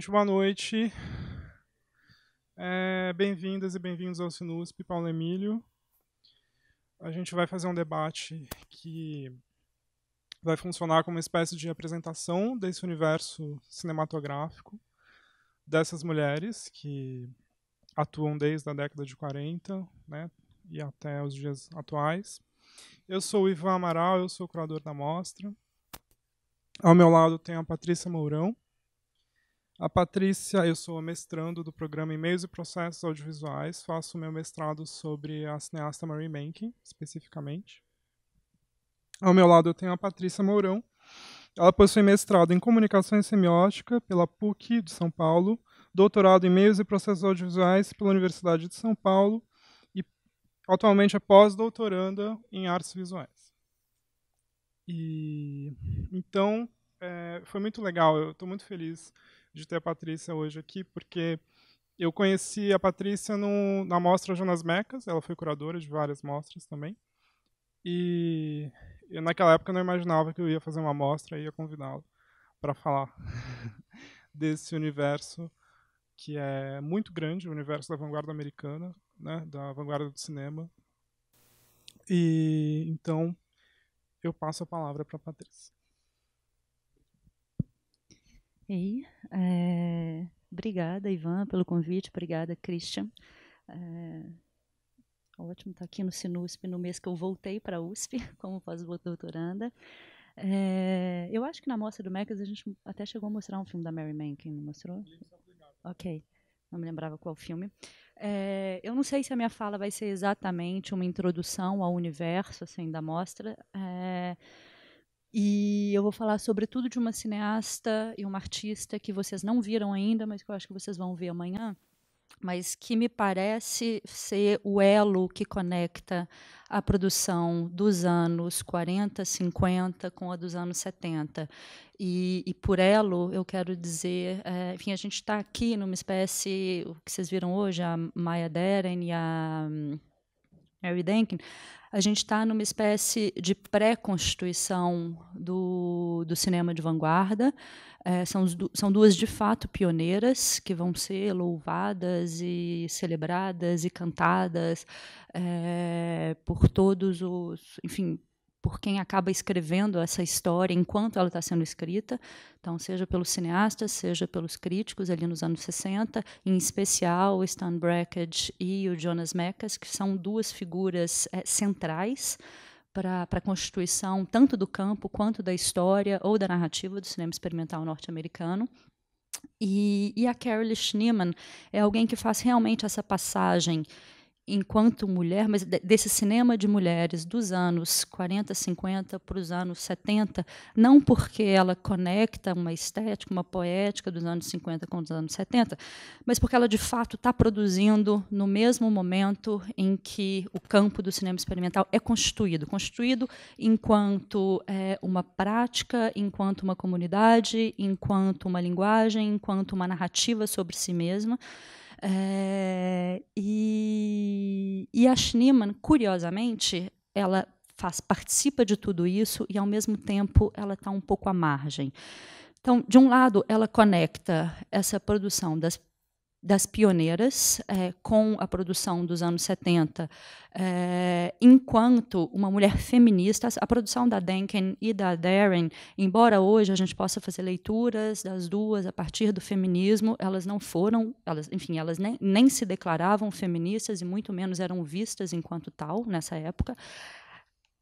Gente, boa noite. É, Bem-vindas e bem-vindos ao Sinusp, Paulo Emílio. A gente vai fazer um debate que vai funcionar como uma espécie de apresentação desse universo cinematográfico dessas mulheres que atuam desde a década de 40 né, e até os dias atuais. Eu sou o Ivan Amaral, eu sou o curador da mostra. Ao meu lado tem a Patrícia Mourão a Patrícia, eu sou mestrando do programa E-mails e Processos Audiovisuais, faço meu mestrado sobre a cineasta Mary Mankin, especificamente. Ao meu lado eu tenho a Patrícia Mourão, ela possui mestrado em e Semiótica pela PUC de São Paulo, doutorado em Meios e Processos Audiovisuais pela Universidade de São Paulo e atualmente é pós-doutoranda em Artes Visuais. E então é, foi muito legal. Eu estou muito feliz de ter a Patrícia hoje aqui, porque eu conheci a Patrícia no, na mostra Jonas Mecas, ela foi curadora de várias mostras também. E eu, naquela época eu não imaginava que eu ia fazer uma mostra e ia convidá-la para falar desse universo que é muito grande, o universo da vanguarda americana, né, da vanguarda do cinema. E então eu passo a palavra para a Patrícia. E, é, obrigada, Ivan, pelo convite. Obrigada, Christian. É, ótimo estar aqui no Sinusp no mês que eu voltei para a USP como pós-doutoranda. É, eu acho que na mostra do Mac a gente até chegou a mostrar um filme da Mary Mankin, não mostrou? Ok, não me lembrava qual filme. É, eu não sei se a minha fala vai ser exatamente uma introdução ao universo assim da mostra. É, e eu vou falar sobretudo de uma cineasta e uma artista que vocês não viram ainda, mas que eu acho que vocês vão ver amanhã, mas que me parece ser o elo que conecta a produção dos anos 40, 50 com a dos anos 70. E, e por elo, eu quero dizer, é, enfim, a gente está aqui numa espécie, o que vocês viram hoje, a Maya Deren e a hum, Mary Denkin, a gente está numa espécie de pré-constituição do, do cinema de vanguarda. É, são, são duas, de fato, pioneiras que vão ser louvadas e celebradas e cantadas é, por todos os, enfim, por quem acaba escrevendo essa história enquanto ela está sendo escrita, então seja pelos cineastas, seja pelos críticos ali nos anos 60, em especial o Stan Brakhage e o Jonas Mekas, que são duas figuras é, centrais para a constituição tanto do campo quanto da história ou da narrativa do cinema experimental norte-americano. E, e a Carolee Schneeman é alguém que faz realmente essa passagem enquanto mulher, mas desse cinema de mulheres dos anos 40, 50 para os anos 70, não porque ela conecta uma estética, uma poética dos anos 50 com os anos 70, mas porque ela de fato está produzindo no mesmo momento em que o campo do cinema experimental é constituído constituído enquanto é, uma prática, enquanto uma comunidade, enquanto uma linguagem, enquanto uma narrativa sobre si mesma. Eh, e, e a Schneemann, curiosamente, ela faz, participa de tudo isso e, ao mesmo tempo, ela está um pouco à margem. Então, de um lado, ela conecta essa produção das das pioneiras é, com a produção dos anos 70, é, eh, enquanto uma mulher feminista, a produção da Denken e da Darren, embora hoje a gente possa fazer leituras das duas a partir do feminismo, elas não foram, elas, enfim, elas nem, nem se declaravam feministas e muito menos eram vistas enquanto tal nessa época.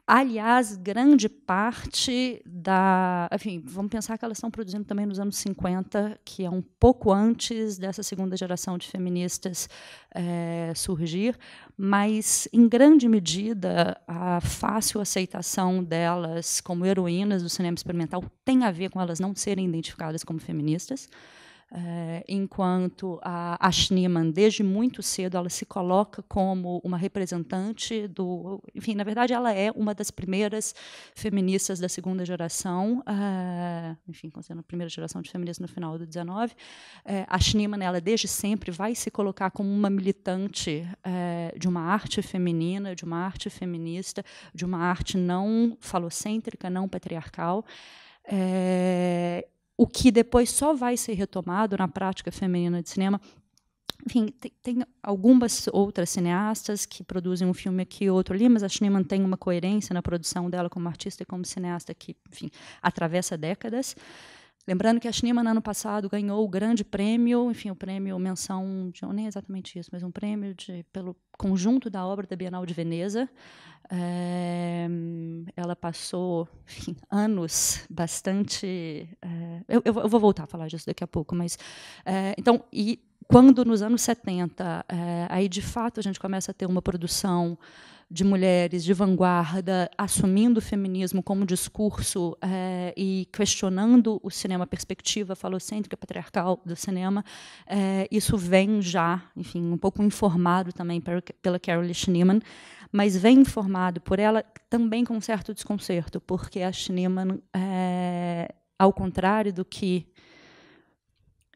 Aliás, grande parte da. Enfim, vamos pensar que elas estão produzindo também nos anos 50, que é um pouco antes dessa segunda geração de feministas é, surgir, mas, em grande medida, a fácil aceitação delas como heroínas do cinema experimental tem a ver com elas não serem identificadas como feministas é, enquanto a, a Schneemann, desde muito cedo, ela se coloca como uma representante do. Enfim, na verdade, ela é uma das primeiras feministas da segunda geração, é, enfim, considerando a primeira geração de feministas no final do 19. É, eh, a Schneemann, ela desde sempre vai se colocar como uma militante de uma arte feminina, de uma arte feminista, de uma arte não falocêntrica, não patriarcal. É, o que depois só vai ser retomado na prática feminina de cinema. Enfim, tem, tem algumas outras cineastas que produzem um filme aqui e outro ali, mas a Schneemann tem uma coerência na produção dela como artista e como cineasta que, enfim, atravessa décadas. Lembrando que a Schneemann, ano passado, ganhou o grande prêmio, enfim, o prêmio menção, nem exatamente isso, mas um prêmio de, pelo conjunto da obra da Bienal de Veneza. É, ela passou enfim, anos bastante. É, eu, eu, vou voltar a falar disso daqui a pouco, mas. É, então, e quando nos anos 70, aí de fato a gente começa a ter uma produção de mulheres de vanguarda assumindo o feminismo como discurso é, e questionando o cinema, perspectiva falocêntrica, patriarcal do cinema, é, isso vem já, enfim, um pouco informado também pela Carol Schneeman, mas vem informado por ela também com um certo desconcerto, porque a Schneeman, é, eh, ao contrário do que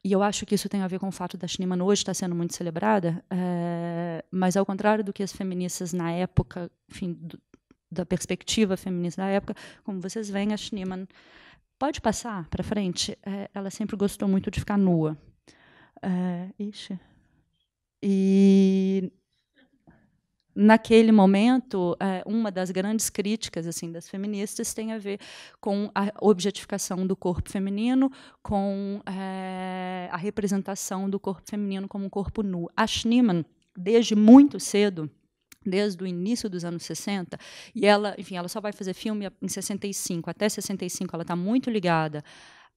e eu acho que isso tem a ver com o fato da Schneemann hoje estar tá sendo muito celebrada, é, mas ao contrário do que as feministas na época, enfim, do, da perspectiva feminista da época, como vocês veem, a Schneemann pode passar para frente. É, ela sempre gostou muito de ficar nua. É, ixi. E naquele momento, uma das grandes críticas assim das feministas tem a ver com a objetificação do corpo feminino, com é é, a representação do corpo feminino como um corpo nu. A Schneemann, desde muito cedo, desde o início dos anos 60, e ela, enfim, ela só vai fazer filme em 65, até 65 ela está muito ligada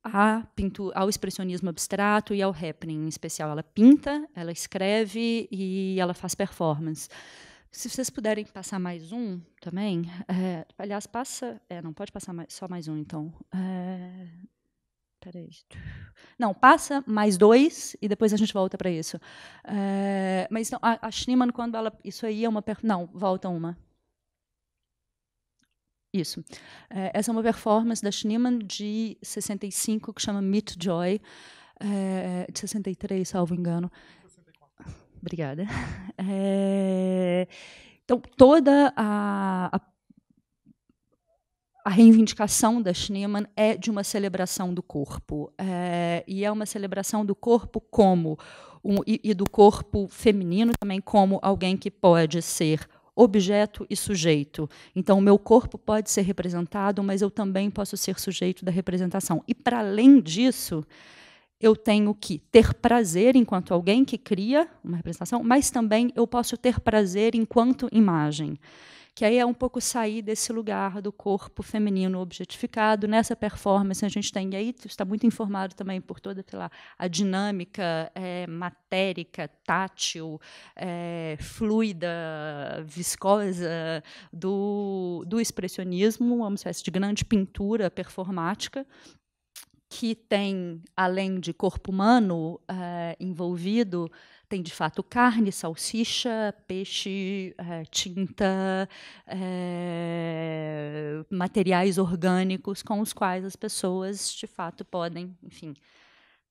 à pintura, ao expressionismo abstrato e ao happening em especial. Ela pinta, ela escreve e ela faz performance. Se vocês puderem passar mais um também, é, aliás, passa, é, não pode passar mais, só mais um então. É, Peraí. Não, passa mais dois e depois a gente volta para isso. É, mas a, a quando ela. Isso aí é uma. Per... Não, volta uma. Isso. É, essa é uma performance da Schneemann de 65, que chama Meet Joy, é, de 63, salvo engano. 64. Obrigada. então, toda a, a a reivindicação da Schneemann é de uma celebração do corpo. É, e é uma celebração do corpo como, um, e, e, do corpo feminino também, como alguém que pode ser objeto e sujeito. Então, o meu corpo pode ser representado, mas eu também posso ser sujeito da representação. E, para além disso, eu tenho que ter prazer enquanto alguém que cria uma representação, mas também eu posso ter prazer enquanto imagem que aí é um pouco sair desse lugar do corpo feminino objetificado. Nessa performance a gente tem, e aí está muito informado também por toda sei lá, a dinâmica é, matérica, tátil, é, fluida, viscosa do, do expressionismo, uma espécie de grande pintura performática que tem, além de corpo humano é, envolvido, tem de fato carne, salsicha, peixe, é, tinta, é, materiais orgânicos com os quais as pessoas de fato podem, enfim,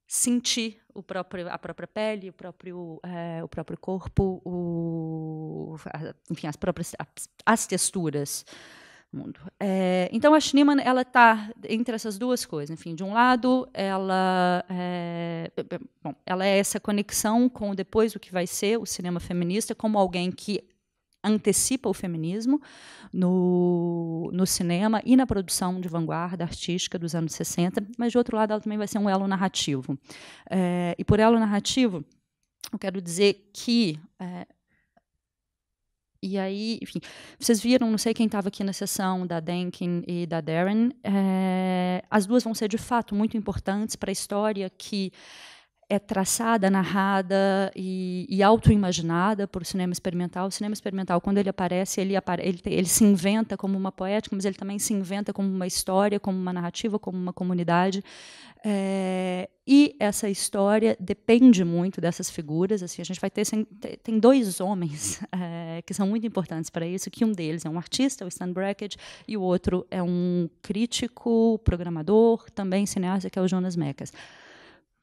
sentir o próprio, a própria pele, o próprio, é, o próprio corpo, o, enfim, as próprias as, as texturas mundo. É, então a Schneemann ela está entre essas duas coisas. Enfim, de um lado ela é, bom, ela é essa conexão com depois o que vai ser o cinema feminista como alguém que antecipa o feminismo no, no cinema e na produção de vanguarda artística dos anos 60, mas de outro lado ela também vai ser um elo narrativo. É, e por elo narrativo eu quero dizer que é, e aí, enfim, vocês viram, não sei quem estava aqui na sessão da Denkin e da Darren, é, as duas vão ser de fato muito importantes para a história que é traçada, narrada e, e autoimaginada por cinema experimental. O cinema experimental, quando ele aparece, ele, apare ele, ele, se inventa como uma poética, mas ele também se inventa como uma história, como uma narrativa, como uma comunidade. É, e essa história depende muito dessas figuras. Assim, a gente vai ter tem dois homens é, que são muito importantes para isso, que um deles é um artista, o Stan Brackett, e o outro é um crítico, programador, também cineasta, que é o Jonas Mekas.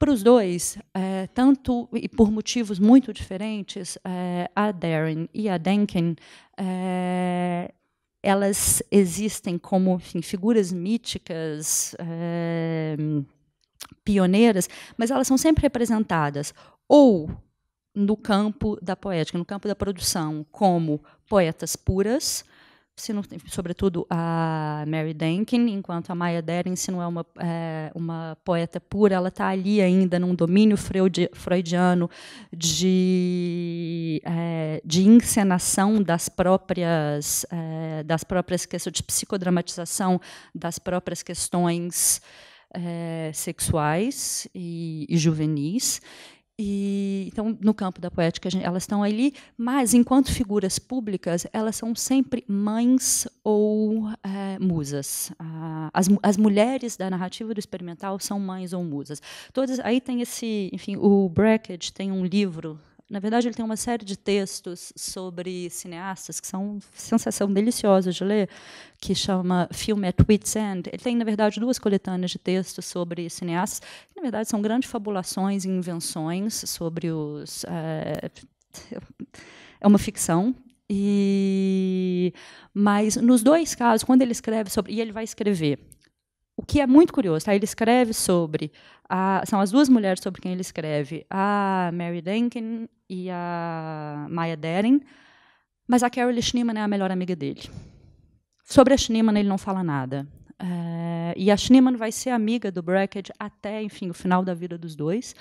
Para os dois, é, tanto e por motivos muito diferentes, é, a Darren e a Denken, é, elas existem como enfim, figuras míticas, é, pioneiras, mas elas são sempre representadas ou no campo da poética, no campo da produção, como poetas puras, sobretudo a Mary Denkin, enquanto a Maya Deren, se não é uma, é, uma poeta pura, ela está ali ainda num domínio freudiano de, é, de encenação das próprias, é, das próprias questões, de psicodramatização das próprias questões é, sexuais e, e juvenis e, então, no campo da poética, elas estão ali, mas enquanto figuras públicas, elas são sempre mães ou é, musas. as, as mulheres da narrativa do experimental são mães ou musas. Todas, aí tem esse, enfim, o Brackett tem um livro na verdade, ele tem uma série de textos sobre cineastas que são sensação deliciosa de ler, que chama Film at Wit's End. Ele tem, na verdade, duas coletâneas de textos sobre cineastas, que, na verdade, são grandes fabulações e invenções sobre os. É, é uma ficção, e mas nos dois casos, quando ele escreve sobre, e ele vai escrever o que é muito curioso, tá? ele escreve sobre. A, são as duas mulheres sobre quem ele escreve, a Mary Denkin e a Maya Deren, mas a Carol Schneeman é a melhor amiga dele. Sobre a Schneeman, ele não fala nada. É, e a Schneeman vai ser amiga do Brackett até enfim, o final da vida dos dois.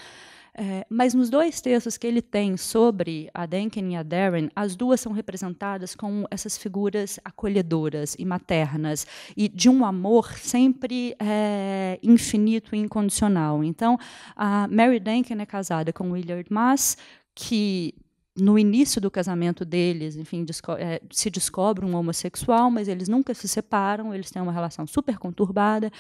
É, mas nos dois textos que ele tem sobre a Denken e a Darren, as duas são representadas como essas figuras acolhedoras e maternas, e de um amor sempre é, infinito e incondicional. Então, a Mary Denken é casada com Willard Mass, que no início do casamento deles, enfim, desco é, se descobre um homossexual, mas eles nunca se separam, eles têm uma relação super conturbada,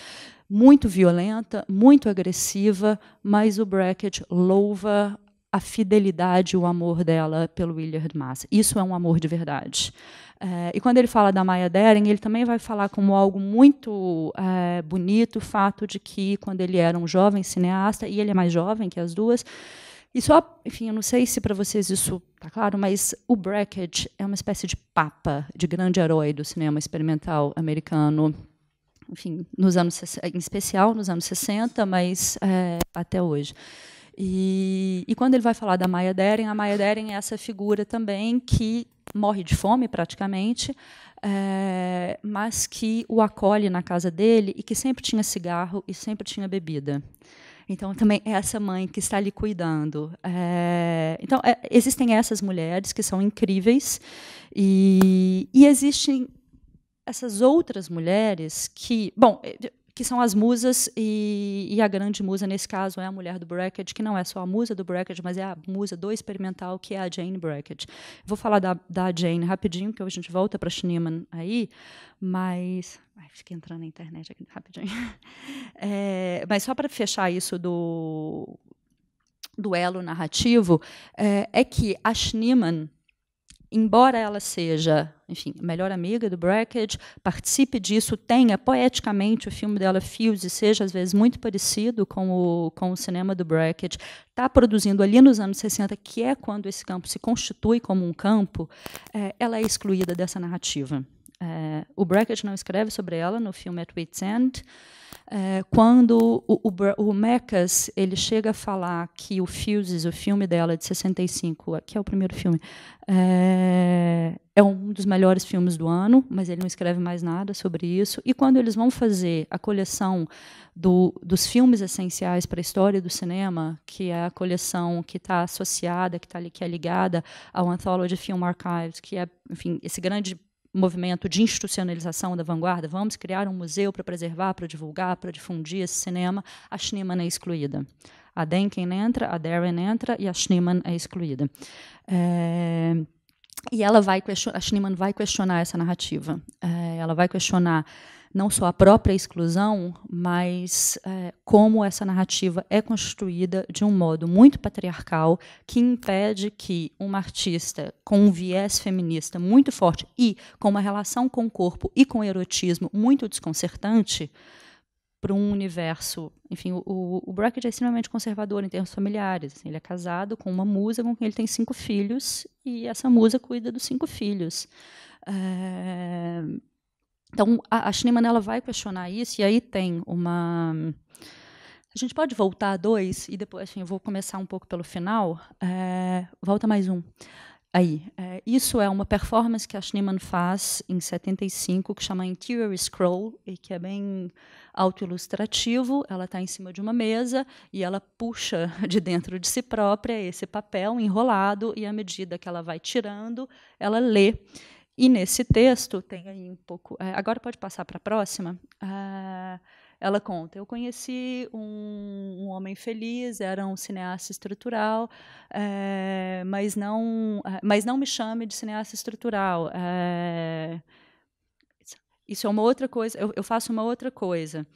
muito violenta, muito agressiva, mas o Brackett louva a fidelidade, o amor dela pelo Willard Mass. Isso é um amor de verdade. É, e quando ele fala da Maya Deren, ele também vai falar como algo muito é, bonito o fato de que, quando ele era um jovem cineasta, e ele é mais jovem que as duas, e só, enfim, eu não sei se para vocês isso tá claro, mas o Brackett é uma espécie de papa, de grande herói do cinema experimental americano, enfim, nos anos, em especial nos anos 60, mas é, até hoje. E, e, quando ele vai falar da Maya Deren, a Maya Deren é essa figura também que morre de fome praticamente, é, mas que o acolhe na casa dele e que sempre tinha cigarro e sempre tinha bebida. Então, também é essa mãe que está ali cuidando. É, então, é, existem essas mulheres que são incríveis e, e existem essas outras mulheres que, bom, é, que são as musas, e, e, a grande musa, nesse caso, é a mulher do Brackett, que não é só a musa do Brackett, mas é a musa do experimental, que é a Jane Brackett. Vou falar da, da Jane rapidinho, que a gente volta para Schneemann aí, mas. Ai, fiquei entrando na internet aqui rapidinho. É, mas só para fechar isso do duelo narrativo, é, é que a Schneemann embora ela seja, enfim, a melhor amiga do Brackett, participe disso, tenha poeticamente o filme dela Fuse, seja às vezes muito parecido com o, com o cinema do Brackett, está produzindo ali nos anos 60, que é quando esse campo se constitui como um campo, é, ela é excluída dessa narrativa. É, o Brackett não escreve sobre ela no filme At Wit's End, é, quando o, o, o ele chega a falar que o Fuses, o filme dela de 65, que é o primeiro filme, é, é, um dos melhores filmes do ano, mas ele não escreve mais nada sobre isso. E quando eles vão fazer a coleção do, dos filmes essenciais para a história do cinema, que é a coleção que está associada, que, tá, que é ligada ao Anthology Film Archives, que é enfim, esse grande movimento de institucionalização da vanguarda, vamos criar um museu para preservar, para divulgar, para difundir esse cinema, a Schneemann é excluída. A Denken entra, a Darren entra e a Schneemann é excluída. É, e ela vai a Schneemann vai questionar essa narrativa. É, ela vai questionar não só a própria exclusão, mas é, como essa narrativa é constituída de um modo muito patriarcal que impede que uma artista com um viés feminista muito forte e com uma relação com o corpo e com o erotismo muito desconcertante para um universo. Enfim, o, o Brackett é extremamente conservador em termos familiares. Assim, ele é casado com uma musa com quem ele tem cinco filhos e essa musa cuida dos cinco filhos. É, então, a, a Schneemann ela vai questionar isso, e aí tem uma. A gente pode voltar a dois, e depois, assim, eu vou começar um pouco pelo final. É, volta mais um. Aí, é, isso é uma performance que a Schneemann faz em 75, que chama Interior Scroll, e que é bem autoilustrativo. Ela está em cima de uma mesa e ela puxa de dentro de si própria esse papel enrolado, e à medida que ela vai tirando, ela lê. E nesse texto tem aí um pouco. Eh, agora pode passar para a próxima. Eh, ela conta: Eu conheci um, um, homem feliz, era um cineasta estrutural, é, mas, não, mas não me chame de cineasta estrutural. É, isso é uma outra coisa. Eu, eu faço uma outra coisa.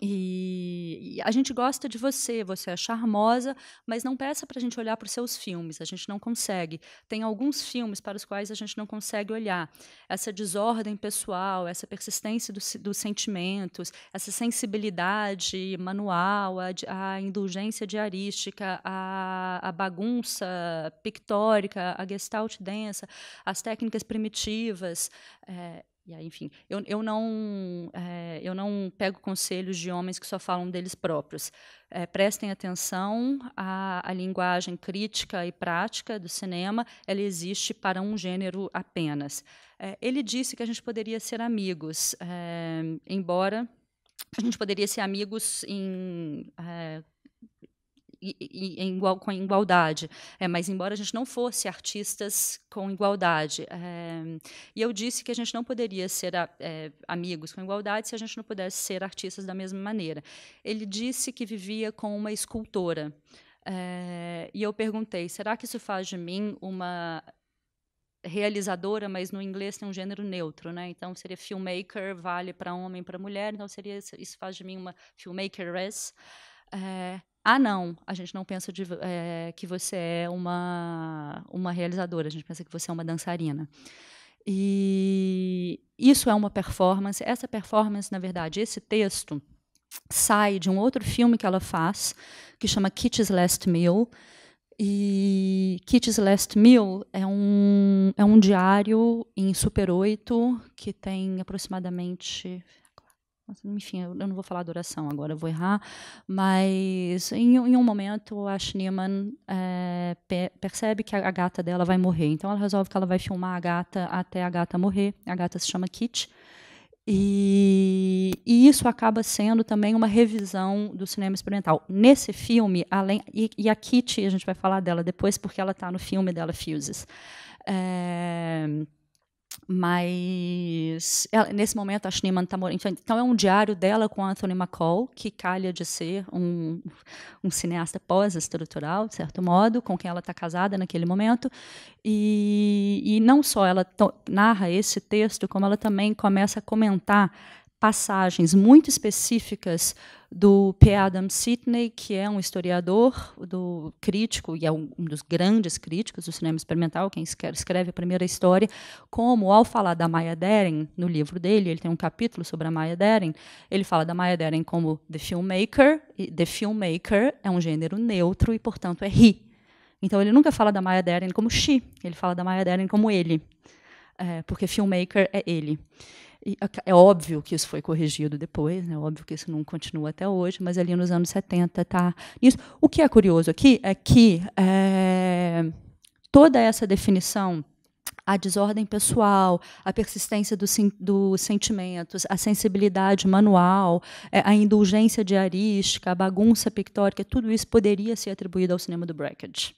E, e, a gente gosta de você, você é charmosa, mas não peça para a gente olhar para os seus filmes, a gente não consegue. Tem alguns filmes para os quais a gente não consegue olhar. Essa desordem pessoal, essa persistência do, dos sentimentos, essa sensibilidade manual, a, a indulgência diarística, a, a bagunça pictórica, a gestalt densa, as técnicas primitivas. É, e aí, enfim, eu, eu, não, é, eu não pego conselhos de homens que só falam deles próprios. É, prestem atenção à, à, linguagem crítica e prática do cinema, ela existe para um gênero apenas. É, ele disse que a gente poderia ser amigos, embora a gente poderia ser amigos em igual, com igualdade, é, mas embora a gente não fosse artistas com igualdade. É, e eu disse que a gente não poderia ser a, é, amigos com igualdade se a gente não pudesse ser artistas da mesma maneira. Ele disse que vivia com uma escultora. Eh, e eu perguntei: será que isso faz de mim uma realizadora, mas no inglês tem um gênero neutro, né? Então seria filmmaker, vale para homem, para mulher. Então seria isso faz de mim uma filmmakeress. É, ah, não, a gente não pensa de, é, que você é uma, uma realizadora, a gente pensa que você é uma dançarina. E isso é uma performance. Essa performance, na verdade, esse texto sai de um outro filme que ela faz, que chama Kitty's Last Meal. E Kitty's Last Meal é um, é um diário em Super 8 que tem aproximadamente. Enfim, eu não vou falar adoração agora, eu vou errar. Mas em, em um momento, a Schneeman é, percebe que a, a, gata dela vai morrer. Então ela resolve que ela vai filmar a gata até a gata morrer. A gata se chama Kit. E, e isso acaba sendo também uma revisão do cinema experimental. Nesse filme, além e, e a Kit, a gente vai falar dela depois, porque ela está no filme dela, Fuses. É, mas ela, é, nesse momento a Schneeman está morando. Então é um diário dela com Anthony McCall, que calha de ser um, um cineasta pós-estrutural, de certo modo, com quem ela está casada naquele momento. E, e não só ela narra esse texto, como ela também começa a comentar passagens muito específicas do P. Adam Sidney, que é um historiador, do crítico e é um, dos grandes críticos do cinema experimental, quem escreve a primeira história, como ao falar da Maya Deren no livro dele, ele tem um capítulo sobre a Maya Deren, ele fala da Maya Deren como the filmmaker, e the filmmaker é um gênero neutro e portanto é he. Então ele nunca fala da Maya Deren como she, ele fala da Maya Deren como ele, é, porque filmmaker é ele. E é óbvio que isso foi corrigido depois, né? é óbvio que isso não continua até hoje, mas ali nos anos 70 está Isso. O que é curioso aqui é que é, toda essa definição a desordem pessoal, a persistência dos do sentimentos, a sensibilidade manual, eh, a indulgência diarística, a bagunça pictórica, tudo isso poderia ser atribuído ao cinema do Brackett.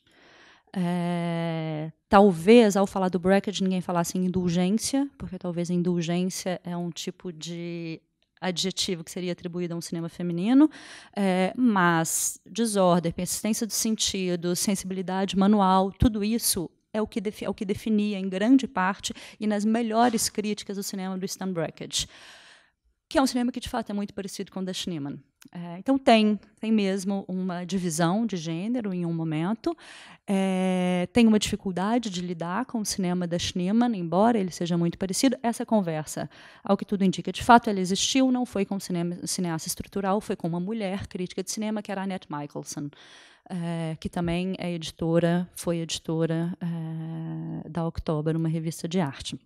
É, talvez ao falar do bracket ninguém falasse em indulgência, porque talvez indulgência é um tipo de adjetivo que seria atribuído a um cinema feminino, é, mas desordem, persistência do sentido, sensibilidade manual, tudo isso é o, que é o que definia em grande parte e nas melhores críticas o cinema do Stan Brackett, que é um cinema que de fato é muito parecido com o da Schneemann. É, então tem, tem mesmo uma divisão de gênero em um momento. É, tem uma dificuldade de lidar com o cinema da Schneemann, embora ele seja muito parecido. Essa conversa, ao que tudo indica, de fato ela existiu, não foi com o cinema, cineasta estrutural, foi com uma mulher crítica de cinema, que era a Annette Michelson, é, que também é editora, foi editora é, da October, uma revista de arte.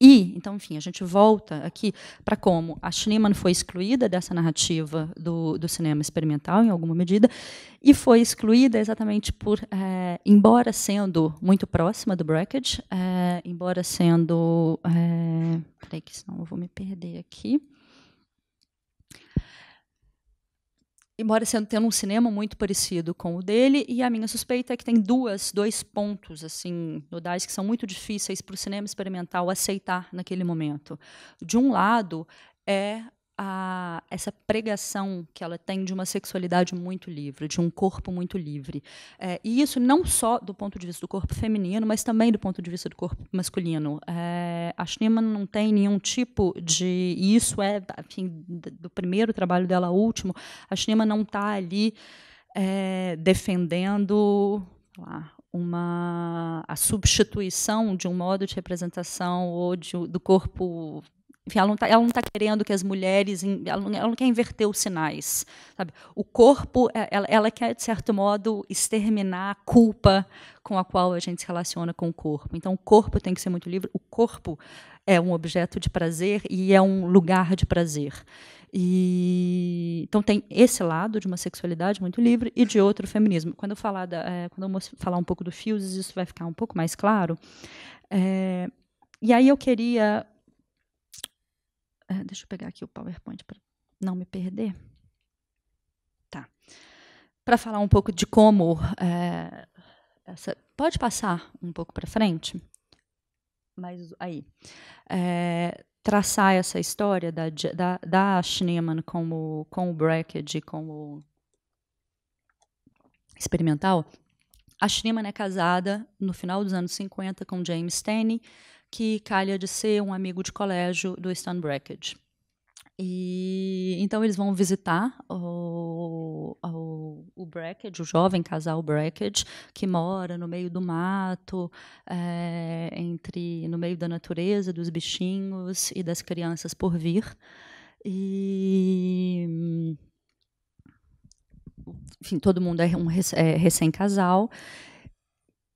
E, então, enfim, a gente volta aqui para como a Schliemann foi excluída dessa narrativa do, do, cinema experimental, em alguma medida, e foi excluída exatamente por, é, embora sendo muito próxima do Brackett, é, embora sendo. É, peraí, que senão eu vou me perder aqui. embora sendo tendo um cinema muito parecido com o dele, e a minha suspeita é que tem duas, dois pontos assim nodais que são muito difíceis para o cinema experimental aceitar naquele momento. De um lado é a, essa pregação que ela tem de uma sexualidade muito livre, de um corpo muito livre. É, e isso não só do ponto de vista do corpo feminino, mas também do ponto de vista do corpo masculino. É, a Schneemann não tem nenhum tipo de. E isso é, enfim, do primeiro trabalho dela ao último, a Schneemann não está ali é, defendendo. Lá, uma a substituição de um modo de representação ou de, do corpo enfim, ela não está tá querendo que as mulheres. Ela não, ela não, quer inverter os sinais. Sabe? O corpo, é, ela, ela, quer, de certo modo, exterminar a culpa com a qual a gente se relaciona com o corpo. Então, o corpo tem que ser muito livre. O corpo é um objeto de prazer e é um lugar de prazer. E, então, tem esse lado de uma sexualidade muito livre e de outro feminismo. Quando eu falar, da, é, quando eu falar um pouco do Fuses, isso vai ficar um pouco mais claro. É, e aí eu queria é, deixa eu pegar aqui o PowerPoint para não me perder. Tá. Para falar um pouco de como. É, essa, pode passar um pouco para frente? Mas aí. É, traçar essa história da, da, da Schneemann como, com o com o experimental. A Schneemann é casada no final dos anos 50 com James Tenney que calha de ser um amigo de colégio do Stan Brackett. E então eles vão visitar o, o, o Brackett, o jovem casal Brackett, que mora no meio do mato, é, entre no meio da natureza, dos bichinhos e das crianças por vir. E enfim, todo mundo é um é, recém-casal.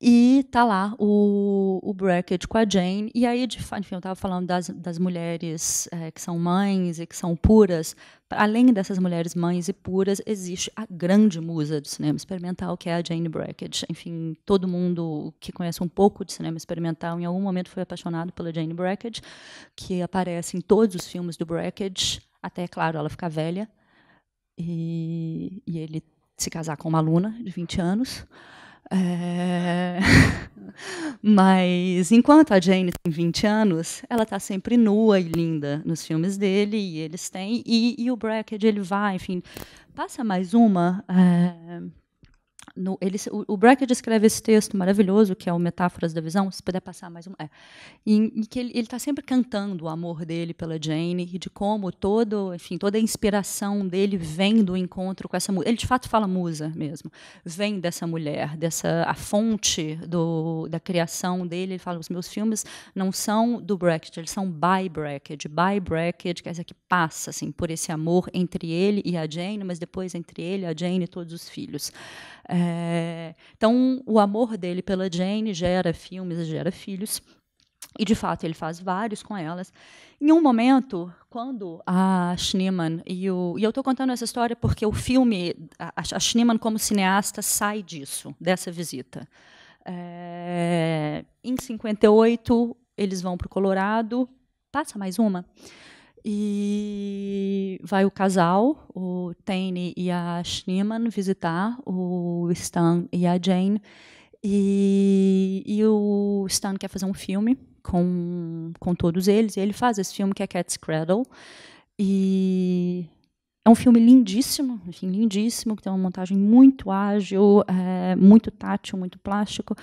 E tá lá o, o bracket com a Jane. E aí, de, enfim, eu tava falando das, das mulheres é, que são mães e que são puras. Além dessas mulheres mães e puras, existe a grande musa do cinema experimental, que é a Jane Brackett. Enfim, todo mundo que conhece um pouco de cinema experimental em algum momento foi apaixonado pela Jane Brackett, que aparece em todos os filmes do Brackett, até, claro, ela ficar velha e, e ele se casar com uma aluna de 20 anos. É... Mas enquanto a Jane tem 20 anos, ela está sempre nua e linda nos filmes dele, e eles têm. E, e o Brackett, ele vai, enfim. Passa mais uma. É no, ele, o, o Brackett escreve esse texto maravilhoso, que é o Metáforas da Visão, se puder passar mais um. É, em, em que ele está sempre cantando o amor dele pela Jane e de como todo, enfim, toda a inspiração dele vem do encontro com essa mulher. Ele de fato fala musa mesmo. Vem dessa mulher, dessa a fonte do, da criação dele. Ele fala: os meus filmes não são do Brackett, eles são by Brackett. By Brackett, quer dizer, que passa assim, por esse amor entre ele e a Jane, mas depois entre ele, a Jane e todos os filhos. É, é, então, o amor dele pela Jane gera filmes, gera filhos. E de fato ele faz vários com elas. Em um momento, quando a Schneeman e o. E eu estou contando essa história porque o filme, a, a Schneeman como cineasta, sai disso, dessa visita. É, em 58, eles vão para o Colorado. Passa mais uma. E vai o casal, o Tane e a Schneeman, visitar o Stan e a Jane. E, e, o Stan quer fazer um filme com, com todos eles. E ele faz esse filme que é Cat's Cradle. E é um filme lindíssimo, enfim, lindíssimo, que tem uma montagem muito ágil, é, muito tátil, muito plástico.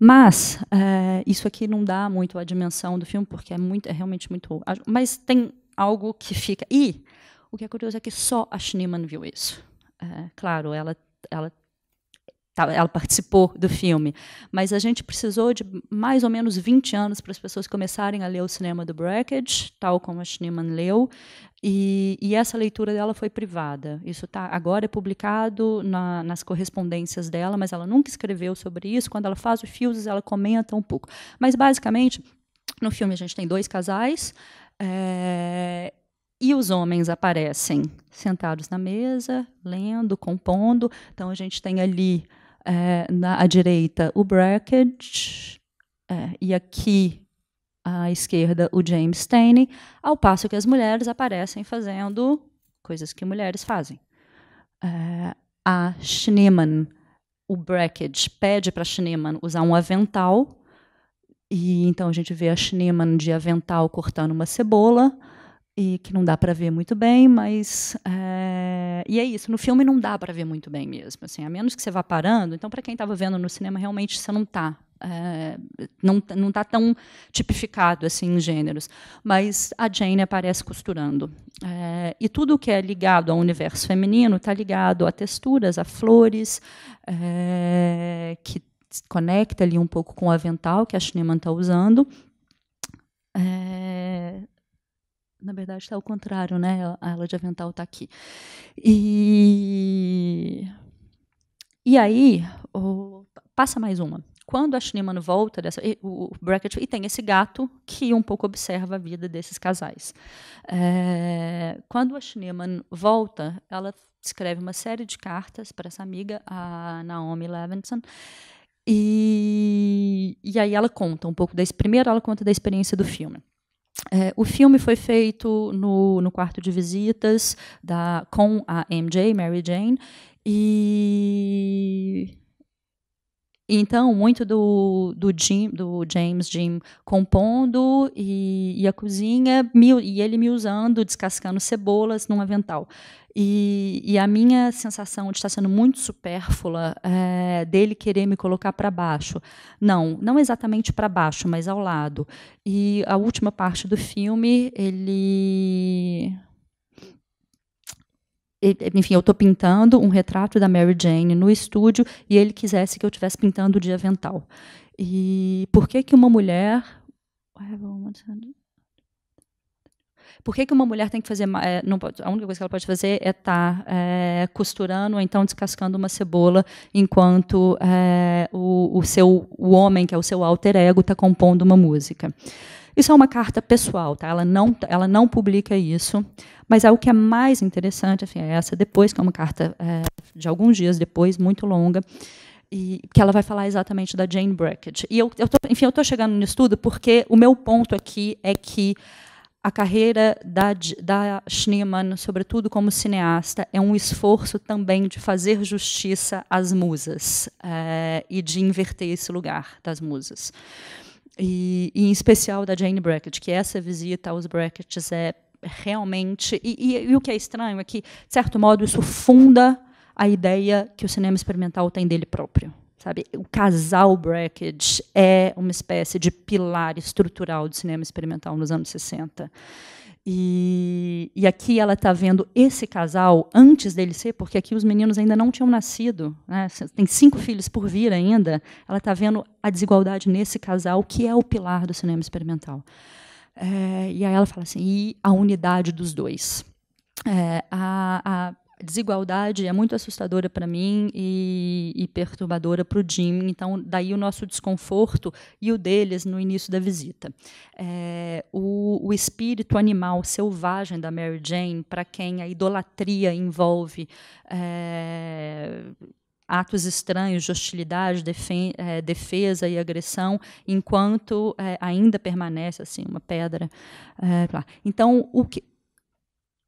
Mas é, isso aqui não dá muito a dimensão do filme, porque é, muito, é realmente muito Mas tem algo que fica. E o que é curioso é que só a Schneemann viu isso. É, claro, ela, ela tá, ela participou do filme, mas a gente precisou de mais ou menos 20 anos para as pessoas começarem a ler o cinema do Brackage, tal como a Schneemann leu, e, e essa leitura dela foi privada. Isso tá agora é publicado na, nas correspondências dela, mas ela nunca escreveu sobre isso. Quando ela faz o Fuses, ela comenta um pouco. Mas basicamente no filme a gente tem dois casais, é, e os homens aparecem sentados na mesa, lendo, compondo. Então a gente tem ali é, na, à direita o Brackett é, e aqui à esquerda o James Stanley, ao passo que as mulheres aparecem fazendo coisas que mulheres fazem. É, a Schneeman, o Brackett pede para Schneeman usar um avental e então a gente vê a Schneemann de avental cortando uma cebola, e que não dá para ver muito bem, mas é... e é isso. No filme não dá para ver muito bem mesmo, assim, a menos que você vá parando. Então, para quem estava vendo no cinema, realmente você não está é, eh, não não está tão tipificado assim em gêneros, mas a Jane aparece costurando é, e tudo que é ligado ao universo feminino está ligado a texturas, a flores é, que conecta ali um pouco com o avental que a Schneemann está usando. É, na verdade, está ao contrário, né? A ela de avental está aqui. E, e aí, o, passa mais uma. Quando a Schneemann volta dessa, e, o bracket e tem esse gato que um pouco observa a vida desses casais. É, quando a Schneemann volta, ela escreve uma série de cartas para essa amiga, a Naomi Levinson, e, e aí ela conta um pouco da primeiro ela conta da experiência do filme. É, o filme foi feito no, no quarto de visitas da, com a MJ, Mary Jane, e então, muito do, do, Jim, do James Jim compondo e, e a cozinha, me, e ele me usando, descascando cebolas num avental. E, e, a minha sensação de estar sendo muito supérflua é, dele querer me colocar para baixo. Não, não exatamente para baixo, mas ao lado. E a última parte do filme, ele enfim, eu estou pintando um retrato da Mary Jane no estúdio e ele quisesse que eu estivesse pintando o dia avental. E por que que uma mulher por que, que uma mulher tem que fazer é, não pode, a única coisa que ela pode fazer é estar tá, é, costurando ou então descascando uma cebola enquanto é, o, o seu o homem que é o seu alter ego está compondo uma música isso é uma carta pessoal, tá? Ela não, ela não publica isso. Mas é o que é mais interessante, assim, é essa depois, que é uma carta é, de alguns dias depois, muito longa, e que ela vai falar exatamente da Jane Brackett. E eu, eu tô, enfim, eu estou chegando nisso tudo porque o meu ponto aqui é que a carreira da, da Schneemann, sobretudo como cineasta, é um esforço também de fazer justiça às musas é, e de inverter esse lugar das musas. E, e, em especial da Jane Brackett, que essa visita aos Bracketts é realmente. E, e, e o que é estranho é que, de certo modo, isso funda a ideia que o cinema experimental tem dele próprio. Sabe, o casal Brackett é uma espécie de pilar estrutural do cinema experimental nos anos 60. E, e aqui ela está vendo esse casal antes dele ser, porque aqui os meninos ainda não tinham nascido, né? tem cinco filhos por vir ainda. Ela está vendo a desigualdade nesse casal, que é o pilar do cinema experimental. É, e aí ela fala assim: e a unidade dos dois. É, a, a desigualdade é muito assustadora para mim e, e perturbadora para o Jim, então daí o nosso desconforto e o deles no início da visita. É, o, o, espírito animal selvagem da Mary Jane, para quem a idolatria envolve é, atos estranhos de hostilidade, é, defesa e agressão, enquanto é, ainda permanece assim uma pedra. É, então o que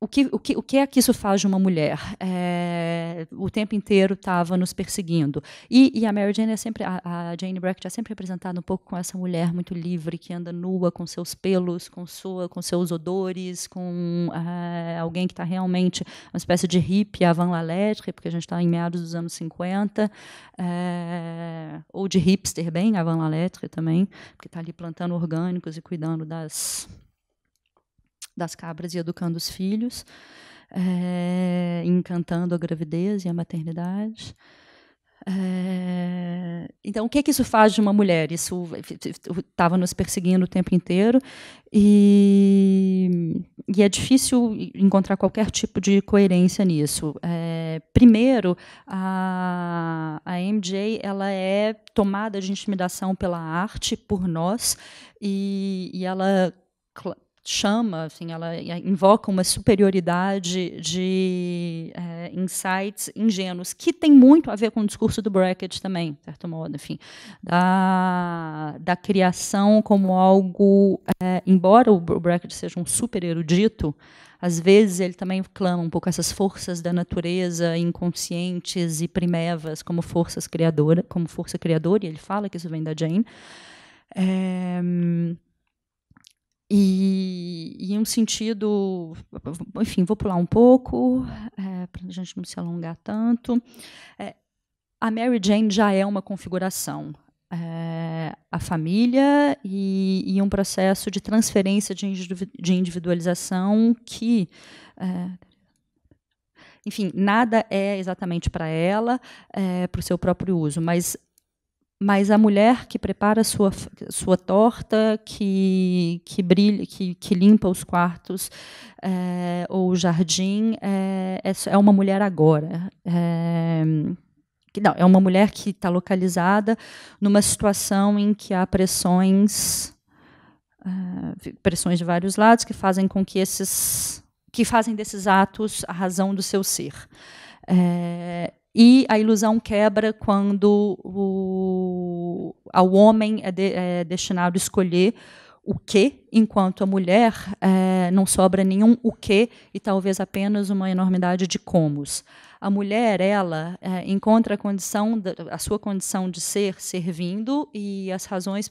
o que, o, que, o que é que isso faz de uma mulher? É, o tempo inteiro estava nos perseguindo. E, e, a Mary Jane é sempre, a, a Jane Brackett é sempre representada um pouco com essa mulher muito livre, que anda nua, com seus pelos, com, sua, com seus odores, com é, alguém que está realmente uma espécie de hippie avant la lettre, porque a gente está em meados dos anos 50, é, ou de hipster bem avant la lettre também, porque está ali plantando orgânicos e cuidando das das cabras e educando os filhos, é, encantando a gravidez e a maternidade. É, então, o que é que isso faz de uma mulher? Isso estava nos perseguindo o tempo inteiro e, e, é difícil encontrar qualquer tipo de coerência nisso. É, primeiro, a, a MJ ela é tomada de intimidação pela arte por nós e, e ela chama, assim, ela invoca uma superioridade de é, insights ingênuos, que tem muito a ver com o discurso do Brackett também, de certo modo, enfim, da, da criação como algo, é, embora o Brackett seja um super erudito, às vezes ele também clama um pouco essas forças da natureza inconscientes e primevas como forças criadora, como força criadora, e ele fala que isso vem da Jane. É, e, e um sentido, enfim, vou pular um pouco é, para a gente não se alongar tanto. É, a Mary Jane já é uma configuração, é, a família e, e, um processo de transferência de individualização que é, enfim, nada é exatamente para ela, é, para o seu próprio uso, mas mas a mulher que prepara sua, sua torta, que, que brilha, que, que limpa os quartos é, ou o jardim, eh, é, é, uma mulher agora. É, não, é uma mulher que está localizada numa situação em que há pressões, uh, pressões de vários lados que fazem com que esses, que fazem desses atos a razão do seu ser. É, e a ilusão quebra quando o, ao homem é, de, é destinado a escolher o que, enquanto a mulher é, não sobra nenhum o que e talvez apenas uma enormidade de comos. A mulher, ela é, encontra a condição, da, a sua condição de ser servindo e as razões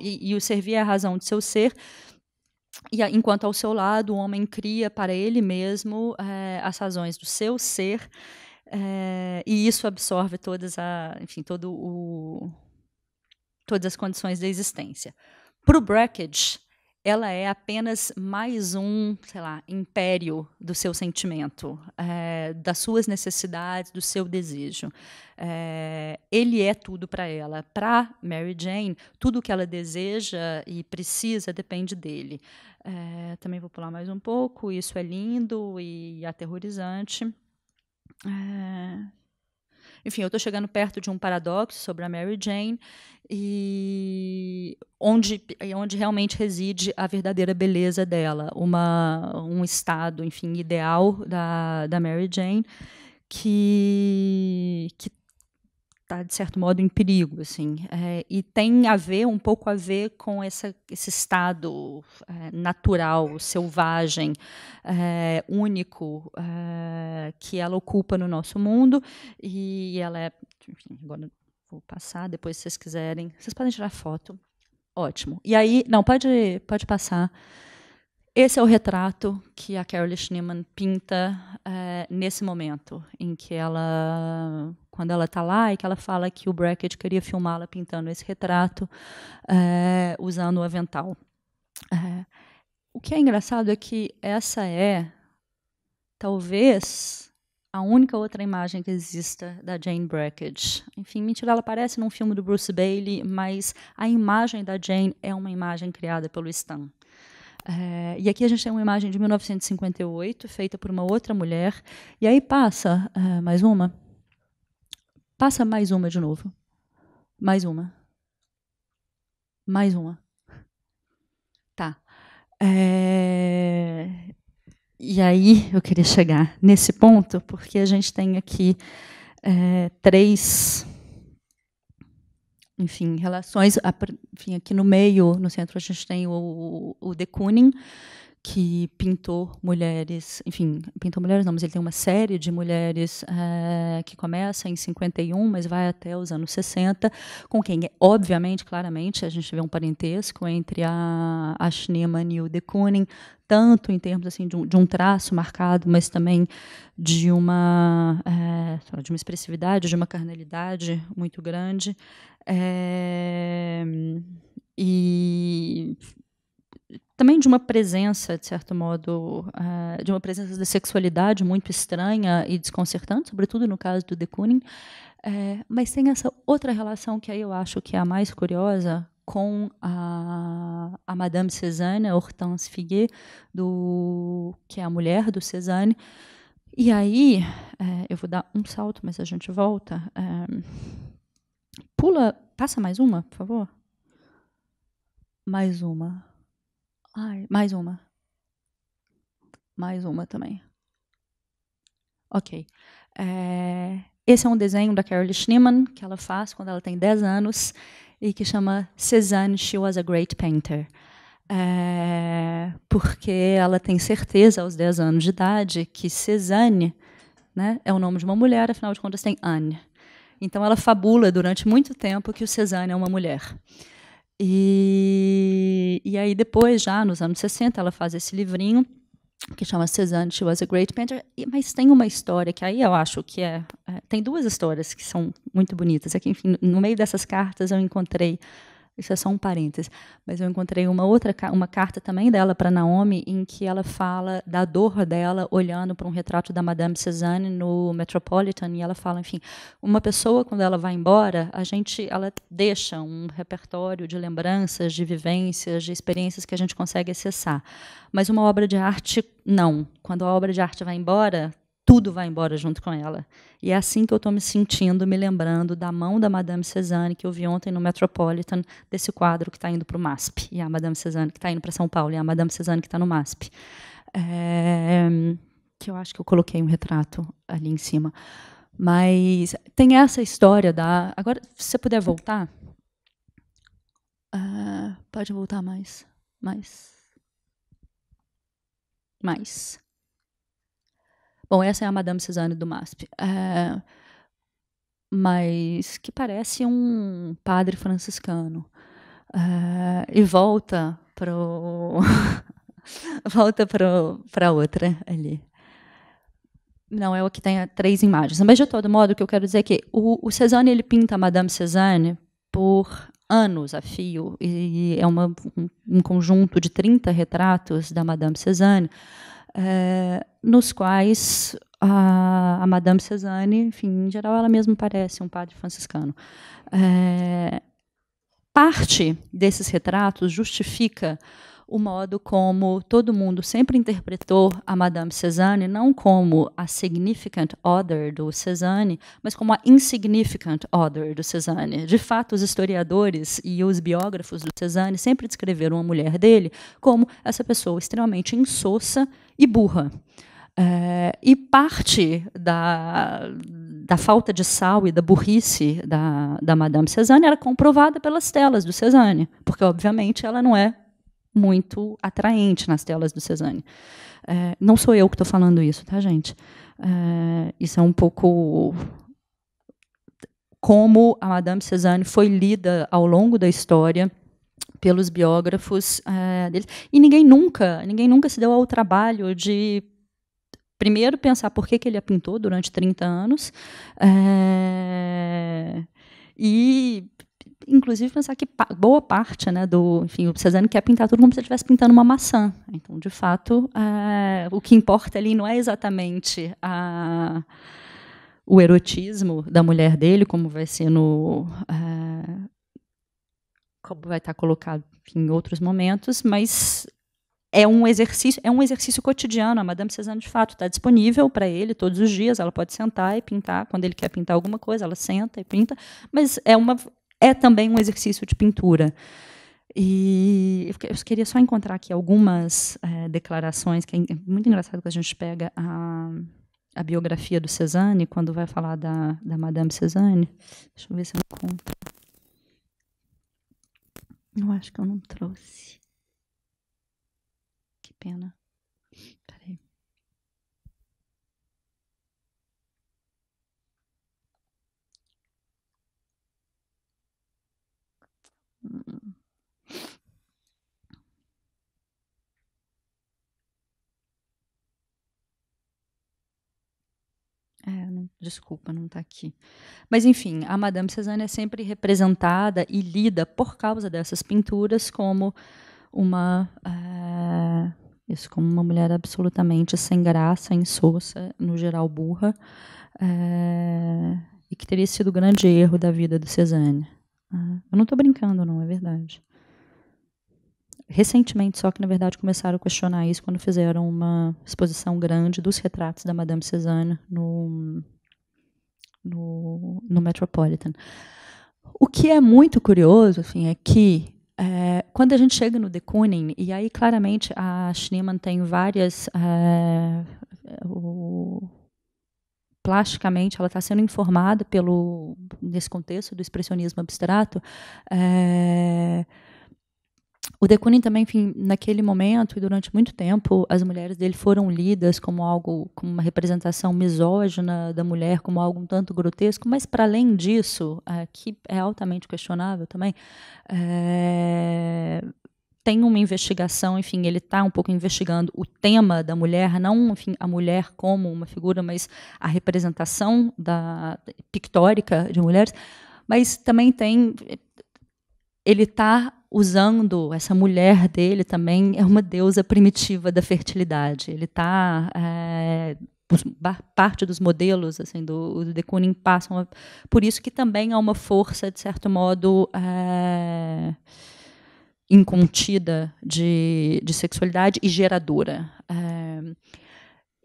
e, e o servir é a razão de seu ser. E enquanto ao seu lado o homem cria para ele mesmo é, as razões do seu ser é, e isso absorve todas a, enfim, todo o, todas as condições da existência. Para o Brackett, ela é apenas mais um, sei lá, império do seu sentimento, é, das suas necessidades, do seu desejo. É, ele é tudo para ela. Para Mary Jane, tudo que ela deseja e precisa depende dele. É, também vou pular mais um pouco. Isso é lindo e aterrorizante. É. Enfim, eu estou chegando perto de um paradoxo sobre a Mary Jane e onde, onde realmente reside a verdadeira beleza dela, uma, um estado, enfim, ideal da, da Mary Jane que, que Tá, de certo modo em perigo, assim, é, e tem a ver um pouco a ver com essa, esse estado é, natural, selvagem, é, único é, que ela ocupa no nosso mundo e ela é, enfim, agora vou passar, depois se vocês quiserem, vocês podem tirar foto, ótimo. E aí, não pode, pode passar. Esse é o retrato que a Carol Schneeman pinta é, nesse momento, em que ela, quando ela está lá, e que ela fala que o Brackett queria filmá-la pintando esse retrato é, usando o avental. Eh, o que é engraçado é que essa é, talvez, a única outra imagem que exista da Jane Brackett. Enfim, mentira, ela aparece num filme do Bruce Bailey, mas a imagem da Jane é uma imagem criada pelo Stan. É, e aqui a gente tem uma imagem de 1958, feita por uma outra mulher. E aí passa é, mais uma. Passa mais uma de novo. Mais uma. Mais uma. Tá. É, e aí eu queria chegar nesse ponto, porque a gente tem aqui é, três enfim, relações. Enfim, aqui no meio, no centro, a gente tem o, o de Kooning, que pintou mulheres, enfim, pintou mulheres não, mas ele tem uma série de mulheres é, que começa em 51, mas vai até os anos 60, com quem, obviamente, claramente, a gente vê um parentesco entre a, a Schneemann e o de Kooning, tanto em termos assim de um, de um traço marcado, mas também de uma é, de uma expressividade, de uma carnalidade muito grande. É, e também de uma presença, de certo modo, é, de uma presença da sexualidade muito estranha e desconcertante, sobretudo no caso do de Kooning, é, mas tem essa outra relação que aí eu acho que é a mais curiosa com a, a Madame Cézanne, Hortense Figuet, do, que é a mulher do Cézanne, e aí, eu vou dar um salto, mas a gente volta. Pula, passa mais uma, por favor. Mais uma. Ai, mais uma. Mais uma também. Ok. É, esse é um desenho da Carol Schneeman, que ela faz quando ela tem 10 anos, e que chama Cézanne, She Was a Great Painter. É, porque ela tem certeza, aos 10 anos de idade, que Cézanne né, é o nome de uma mulher, afinal de contas tem Anne. Então ela fabula durante muito tempo que o Cézanne é uma mulher. E, e aí depois, já nos anos 60, ela faz esse livrinho que chama Cézanne, She Was a Great Painter, mas tem uma história que aí eu acho que é, é tem duas histórias que são muito bonitas, é que, enfim, no meio dessas cartas eu encontrei isso é só um parênteses. Mas eu encontrei uma outra uma carta também dela para Naomi, em que ela fala da dor dela olhando para um retrato da Madame Cézanne no Metropolitan. E ela fala, enfim, uma pessoa, quando ela vai embora, a gente, ela deixa um repertório de lembranças, de vivências, de experiências que a gente consegue acessar. Mas uma obra de arte, não. Quando a obra de arte vai embora, tudo vai embora junto com ela. E é assim que eu estou me sentindo, me lembrando da mão da Madame Cezanne, que eu vi ontem no Metropolitan, desse quadro que está indo para o MASP, e a Madame Cezanne que está indo para São Paulo, e a Madame Cezanne que está no MASP. É, que eu acho que eu coloquei um retrato ali em cima. Mas tem essa história da. Agora, se você puder voltar. Uh, pode voltar mais. Mais. Mais. Bom, essa é a Madame Cezanne do MASP. É, mas que parece um padre franciscano. É, e volta para volta para outra ali. Não é o que tem é três imagens. Mas, de todo modo, o que eu quero dizer é que o, o Cezanne ele pinta a Madame Cezanne por anos a fio, e é uma, um, um, conjunto de 30 retratos da Madame Cezanne, ah, nos quais a, a, Madame Cezanne, enfim, em geral ela mesma parece um padre franciscano. É, parte desses retratos justifica o modo como todo mundo sempre interpretou a Madame Cézanne não como a significant other do Cézanne, mas como a insignificant other do Cézanne. De fato, os historiadores e os biógrafos do Cézanne sempre descreveram a mulher dele como essa pessoa extremamente insossa e burra. É, e parte da, da falta de sal e da burrice da, da Madame Cézanne era comprovada pelas telas do Cézanne, porque, obviamente, ela não é muito atraente nas telas do Cezanne. É, não sou eu que estou falando isso, tá, gente? É, isso é um pouco como a Madame Cezanne foi lida ao longo da história pelos biógrafos é, deles. E ninguém nunca, ninguém nunca se deu ao trabalho de primeiro pensar por que, que ele a pintou durante 30 anos. É, e inclusive pensar que boa parte né, do. Enfim, o Cezanne quer pintar tudo como se ele estivesse pintando uma maçã. Então, de fato, é, o que importa ali não é exatamente a, o erotismo da mulher dele, como vai ser no. É, como vai estar colocado em outros momentos, mas é um exercício, é um exercício cotidiano. A Madame Cezanne, de fato, está disponível para ele todos os dias. Ela pode sentar e pintar quando ele quer pintar alguma coisa. Ela senta e pinta, mas é uma é também um exercício de pintura. E eu queria só encontrar aqui algumas é, declarações, que é muito engraçado que a gente pega a, a biografia do Cezanne, quando vai falar da, da Madame Cezanne. Deixa eu ver se eu encontro. Eu acho que eu não trouxe. Que pena. É, não, desculpa, não está aqui. Mas, enfim, a Madame Cézanne é sempre representada e lida por causa dessas pinturas como uma. Eh, isso, como uma mulher absolutamente sem graça, insossa, no geral burra, eh, e que teria sido o grande erro da vida do Cézanne. Ah, eu não estou brincando, não, é verdade recentemente só que na verdade começaram a questionar isso quando fizeram uma exposição grande dos retratos da Madame Cézanne no no, no Metropolitan. O que é muito curioso, assim, é que é, quando a gente chega no de Kooning, e aí claramente a Schneemann tem várias é, o, plasticamente ela está sendo informada pelo nesse contexto do expressionismo abstrato é, o De Kooning também, enfim, naquele momento e durante muito tempo, as mulheres dele foram lidas como algo, como uma representação misógina da mulher, como algo um tanto grotesco, mas para além disso, é, que é altamente questionável também, é, tem uma investigação, enfim, ele está um pouco investigando o tema da mulher, não enfim, a mulher como uma figura, mas a representação da pictórica de mulheres, mas também tem ele está usando essa mulher dele também, é uma deusa primitiva da fertilidade. Ele está. É, parte dos modelos assim do, do de Kooning passam a, por isso que também há uma força de certo modo é, incontida de, de sexualidade e geradora é,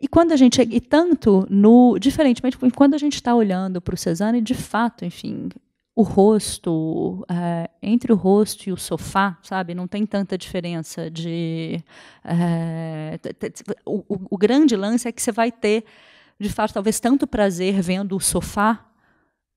e quando a gente e tanto no diferentemente quando a gente está olhando para o Cezanne de fato enfim o rosto, é, entre o rosto e o sofá, sabe? Não tem tanta diferença de. É, o, o, grande lance é que você vai ter, de fato, talvez tanto prazer vendo o sofá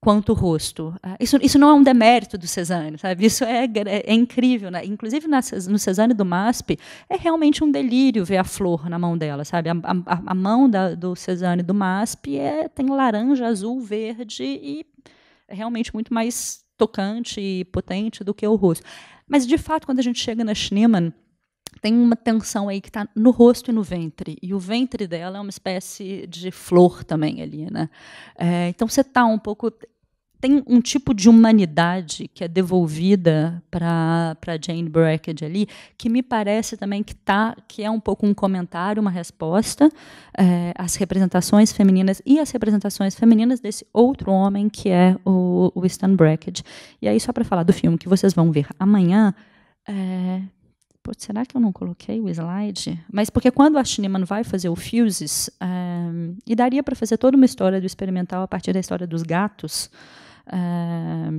quanto o rosto. É, isso, isso não é um demérito do Cezanne, sabe? Isso é, é, é incrível. Né? Inclusive, na, no Cezanne do MASP, é realmente um delírio ver a flor na mão dela, sabe? A, a, a mão da, do Cezanne do MASP é, tem laranja, azul, verde e é realmente muito mais tocante e potente do que o rosto. Mas, de fato, quando a gente chega na Schneemann, tem uma tensão aí que está no rosto e no ventre. E o ventre dela é uma espécie de flor também ali, né? É, então você está um pouco tem um tipo de humanidade que é devolvida para Jane Brackett ali, que me parece também que tá, que é um pouco um comentário, uma resposta é, às representações femininas e às representações femininas desse outro homem que é o, o Stan Brackett. E aí, só para falar do filme que vocês vão ver amanhã, é, Pô, será que eu não coloquei o slide? Mas porque quando a Schneemann vai fazer o Fuses, é, e daria para fazer toda uma história do experimental a partir da história dos gatos, ah,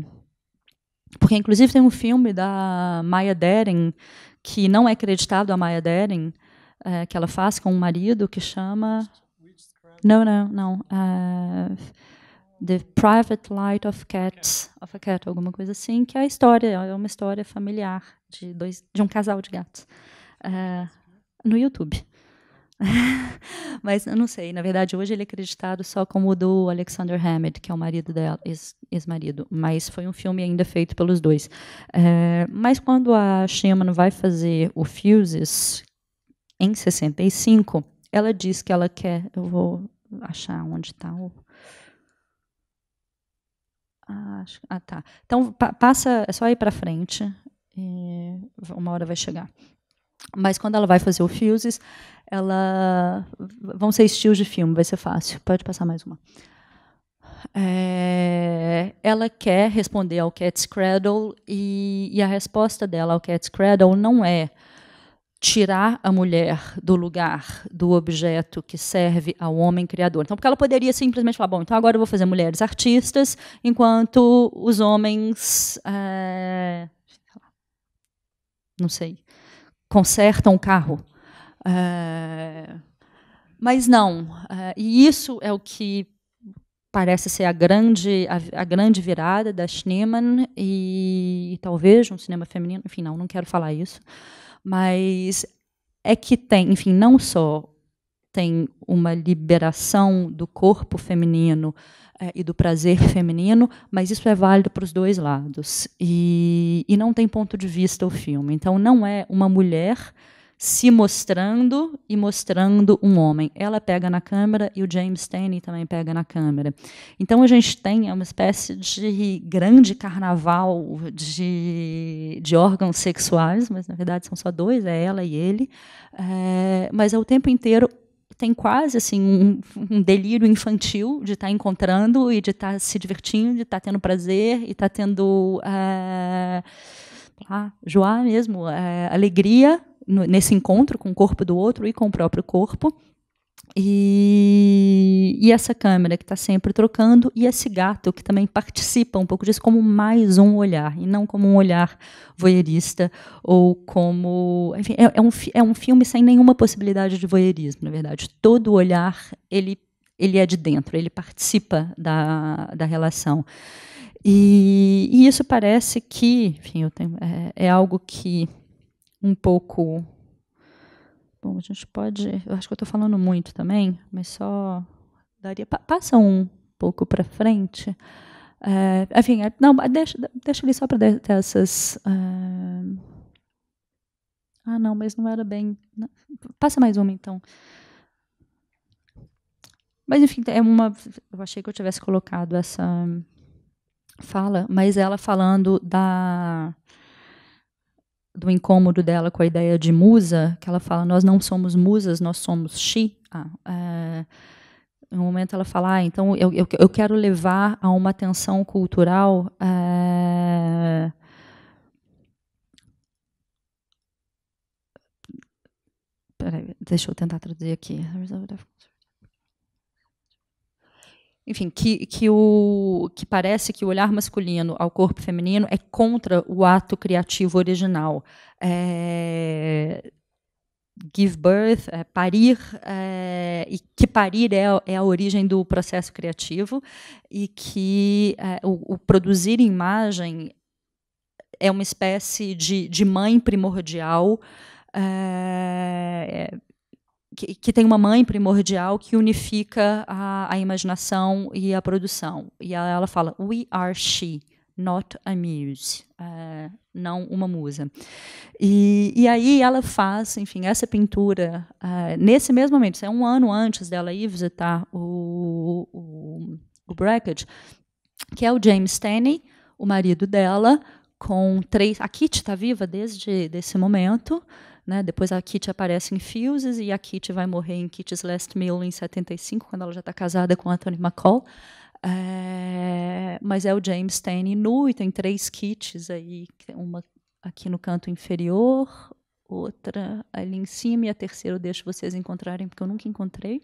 porque, inclusive, tem um filme da Maya Deren, que não é creditado a Maya Deren, é, que ela faz com um marido, que chama. Não, não, não. Uh, The Private Light of Cats, of a Cat, alguma coisa assim, que é a história, é uma história familiar de, dois, de um casal de gatos. Uh, no YouTube. Mas eu não sei. Na verdade, hoje ele é acreditado só como o do Alexander Hammett, que é o marido dela, ex-marido. Mas foi um filme ainda feito pelos dois. É, mas quando a Sherman vai fazer o Fuses em 65, ela diz que ela quer. Eu vou achar onde está o. Ah, ah, tá. Então, pa passa. É só ir para frente. uma hora vai chegar. Mas quando ela vai fazer o Fuses, ela vão ser estilos de filme, vai ser fácil. Pode passar mais uma. É, ela quer responder ao Cat's Cradle e, e, a resposta dela ao Cat's Cradle não é tirar a mulher do lugar do objeto que serve ao homem criador. Então, porque ela poderia simplesmente falar, bom, então agora eu vou fazer mulheres artistas, enquanto os homens é, não sei, consertam o carro. É, mas não, é, e isso é o que parece ser a grande, a, a grande virada da Schneemann e, e, talvez um cinema feminino, enfim, não, não quero falar isso, mas é que tem, enfim, não só tem uma liberação do corpo feminino é, e do prazer feminino, mas isso é válido para os dois lados. E, e não tem ponto de vista o filme. Então, não é uma mulher se mostrando e mostrando um homem. Ela pega na câmera e o James Taney também pega na câmera. Então a gente tem é uma espécie de grande carnaval de, de órgãos sexuais, mas na verdade são só dois, é ela e ele, é, mas é o tempo inteiro tem quase assim um, um delírio infantil de estar tá encontrando e de estar tá se divertindo, de estar tá tendo prazer e estar tá tendo é, ah, mesmo, eh, alegria no, nesse encontro com o corpo do outro e com o próprio corpo. E, e, essa câmera que está sempre trocando, e esse gato que também participa um pouco disso, como mais um olhar, e não como um olhar voyeurista, ou como. Enfim, é, é um, é um filme sem nenhuma possibilidade de voyeurismo, na verdade. Todo olhar ele, ele é de dentro, ele participa da, da relação. E, e isso parece que, enfim, tenho, é, é algo que um pouco Bom, a gente pode. Eu acho que eu estou falando muito também, mas só daria. Passa um pouco para frente. É, enfim, é, não, deixa, deixa ali só para ter essas. Ah, ah, não, mas não era bem. Não, né, passa mais uma então. Mas enfim, é uma. Eu achei que eu tivesse colocado essa fala, mas ela falando da do incômodo dela com a ideia de musa, que ela fala, nós não somos musas, nós somos chi. Ah, é, no momento ela fala, ah, então eu, eu, eu, quero levar a uma atenção cultural é, Peraí, deixa eu tentar traduzir aqui enfim, que, que, o, que parece que o olhar masculino ao corpo feminino é contra o ato criativo original. É, give birth, é, parir, é, e que parir é, é, a origem do processo criativo, e que é, o, o, produzir imagem é uma espécie de, de mãe primordial. É, que, que, tem uma mãe primordial que unifica a, a imaginação e a produção. E ela, ela fala: We are she, not a muse. É, não uma musa. E, e aí ela faz, enfim, essa pintura é, nesse mesmo momento. Isso é um ano antes dela ir visitar o, o, o Brackett, que é o James Tenney, o marido dela, com três. A Kitty está viva desde esse momento. Né? Depois a Kitty aparece em Fuses e a Kitty vai morrer em Kitty's Last Meal em 75, quando ela já está casada com Anthony McCall. É, mas é o James Tenney nu e tem três kits aí, uma aqui no canto inferior, outra ali em cima e a terceira eu deixo vocês encontrarem porque eu nunca encontrei.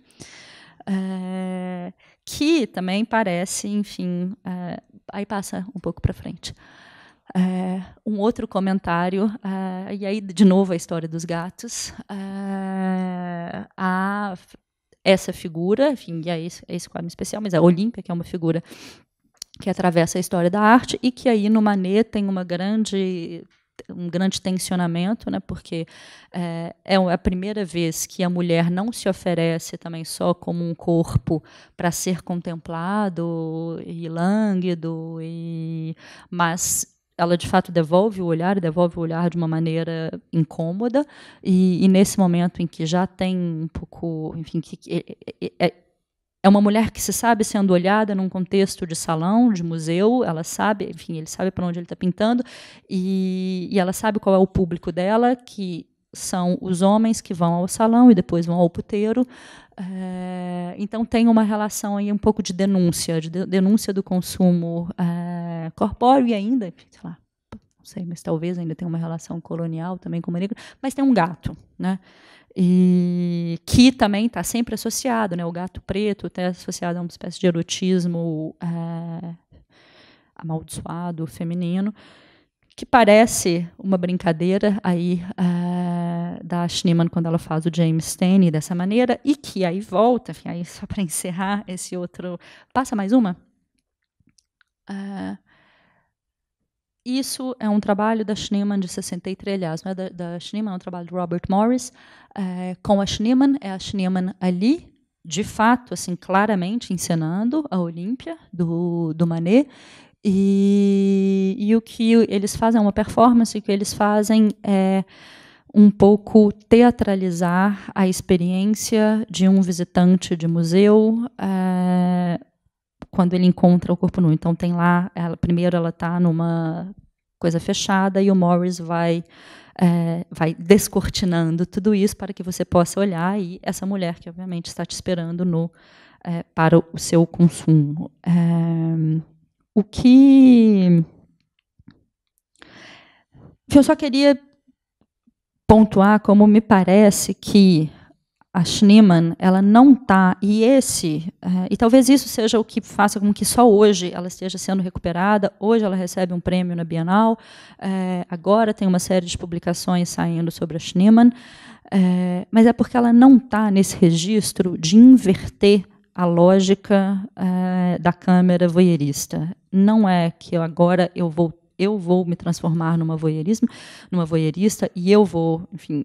É, que também parece, enfim, é, aí passa um pouco para frente é, um outro comentário, é, e aí de novo a história dos gatos, é, a, essa figura, enfim, e é esse, esse quadro especial, mas a Olímpia, que é uma figura que atravessa a história da arte e que aí no Manet tem uma grande um grande tensionamento, né, porque é, é, é a primeira vez que a mulher não se oferece também só como um corpo para ser contemplado e lânguido, e, mas ela de fato devolve o olhar, devolve o olhar de uma maneira incômoda, e, e nesse momento em que já tem um pouco, enfim, que, é, é, é uma mulher que se sabe sendo olhada num contexto de salão, de museu, ela sabe, enfim, ele sabe para onde ele está pintando, e, e ela sabe qual é o público dela, que são os homens que vão ao salão e depois vão ao puteiro. É, então tem uma relação aí um pouco de denúncia, de denúncia do consumo é, corpóreo e ainda, sei lá, não sei, mas talvez ainda tenha uma relação colonial também com o negro, mas tem um gato, né? E que também está sempre associado, né? O gato preto está associado a uma espécie de erotismo é, amaldiçoado, feminino que parece uma brincadeira aí uh, da Schneeman quando ela faz o James Tenney dessa maneira, e que aí volta, enfim, aí só para encerrar esse outro. Passa mais uma? Uh, isso é um trabalho da Schneeman de 63, aliás, não é da, da Schneeman, é um trabalho de Robert Morris, eh, com a Schneeman, é a Schneeman ali, de fato, assim, claramente encenando a Olímpia do, do Manet, e, e o que eles fazem é uma performance, o que eles fazem é um pouco teatralizar a experiência de um visitante de museu é, quando ele encontra o corpo nu. Então tem lá, ela, primeiro ela está numa coisa fechada e o Morris vai é, vai descortinando tudo isso para que você possa olhar e essa mulher que obviamente está te esperando no é, para o seu consumo. É, o que eu só queria pontuar como me parece que a Schneemann ela não está e esse eh, e talvez isso seja o que faça com que só hoje ela esteja sendo recuperada hoje ela recebe um prêmio na Bienal eh, agora tem uma série de publicações saindo sobre a Schneemann eh, mas é porque ela não está nesse registro de inverter a lógica é, da câmera voyeurista. Não é que eu agora eu vou eu vou me transformar numa voyeurismo, numa voyeurista e eu vou, enfim,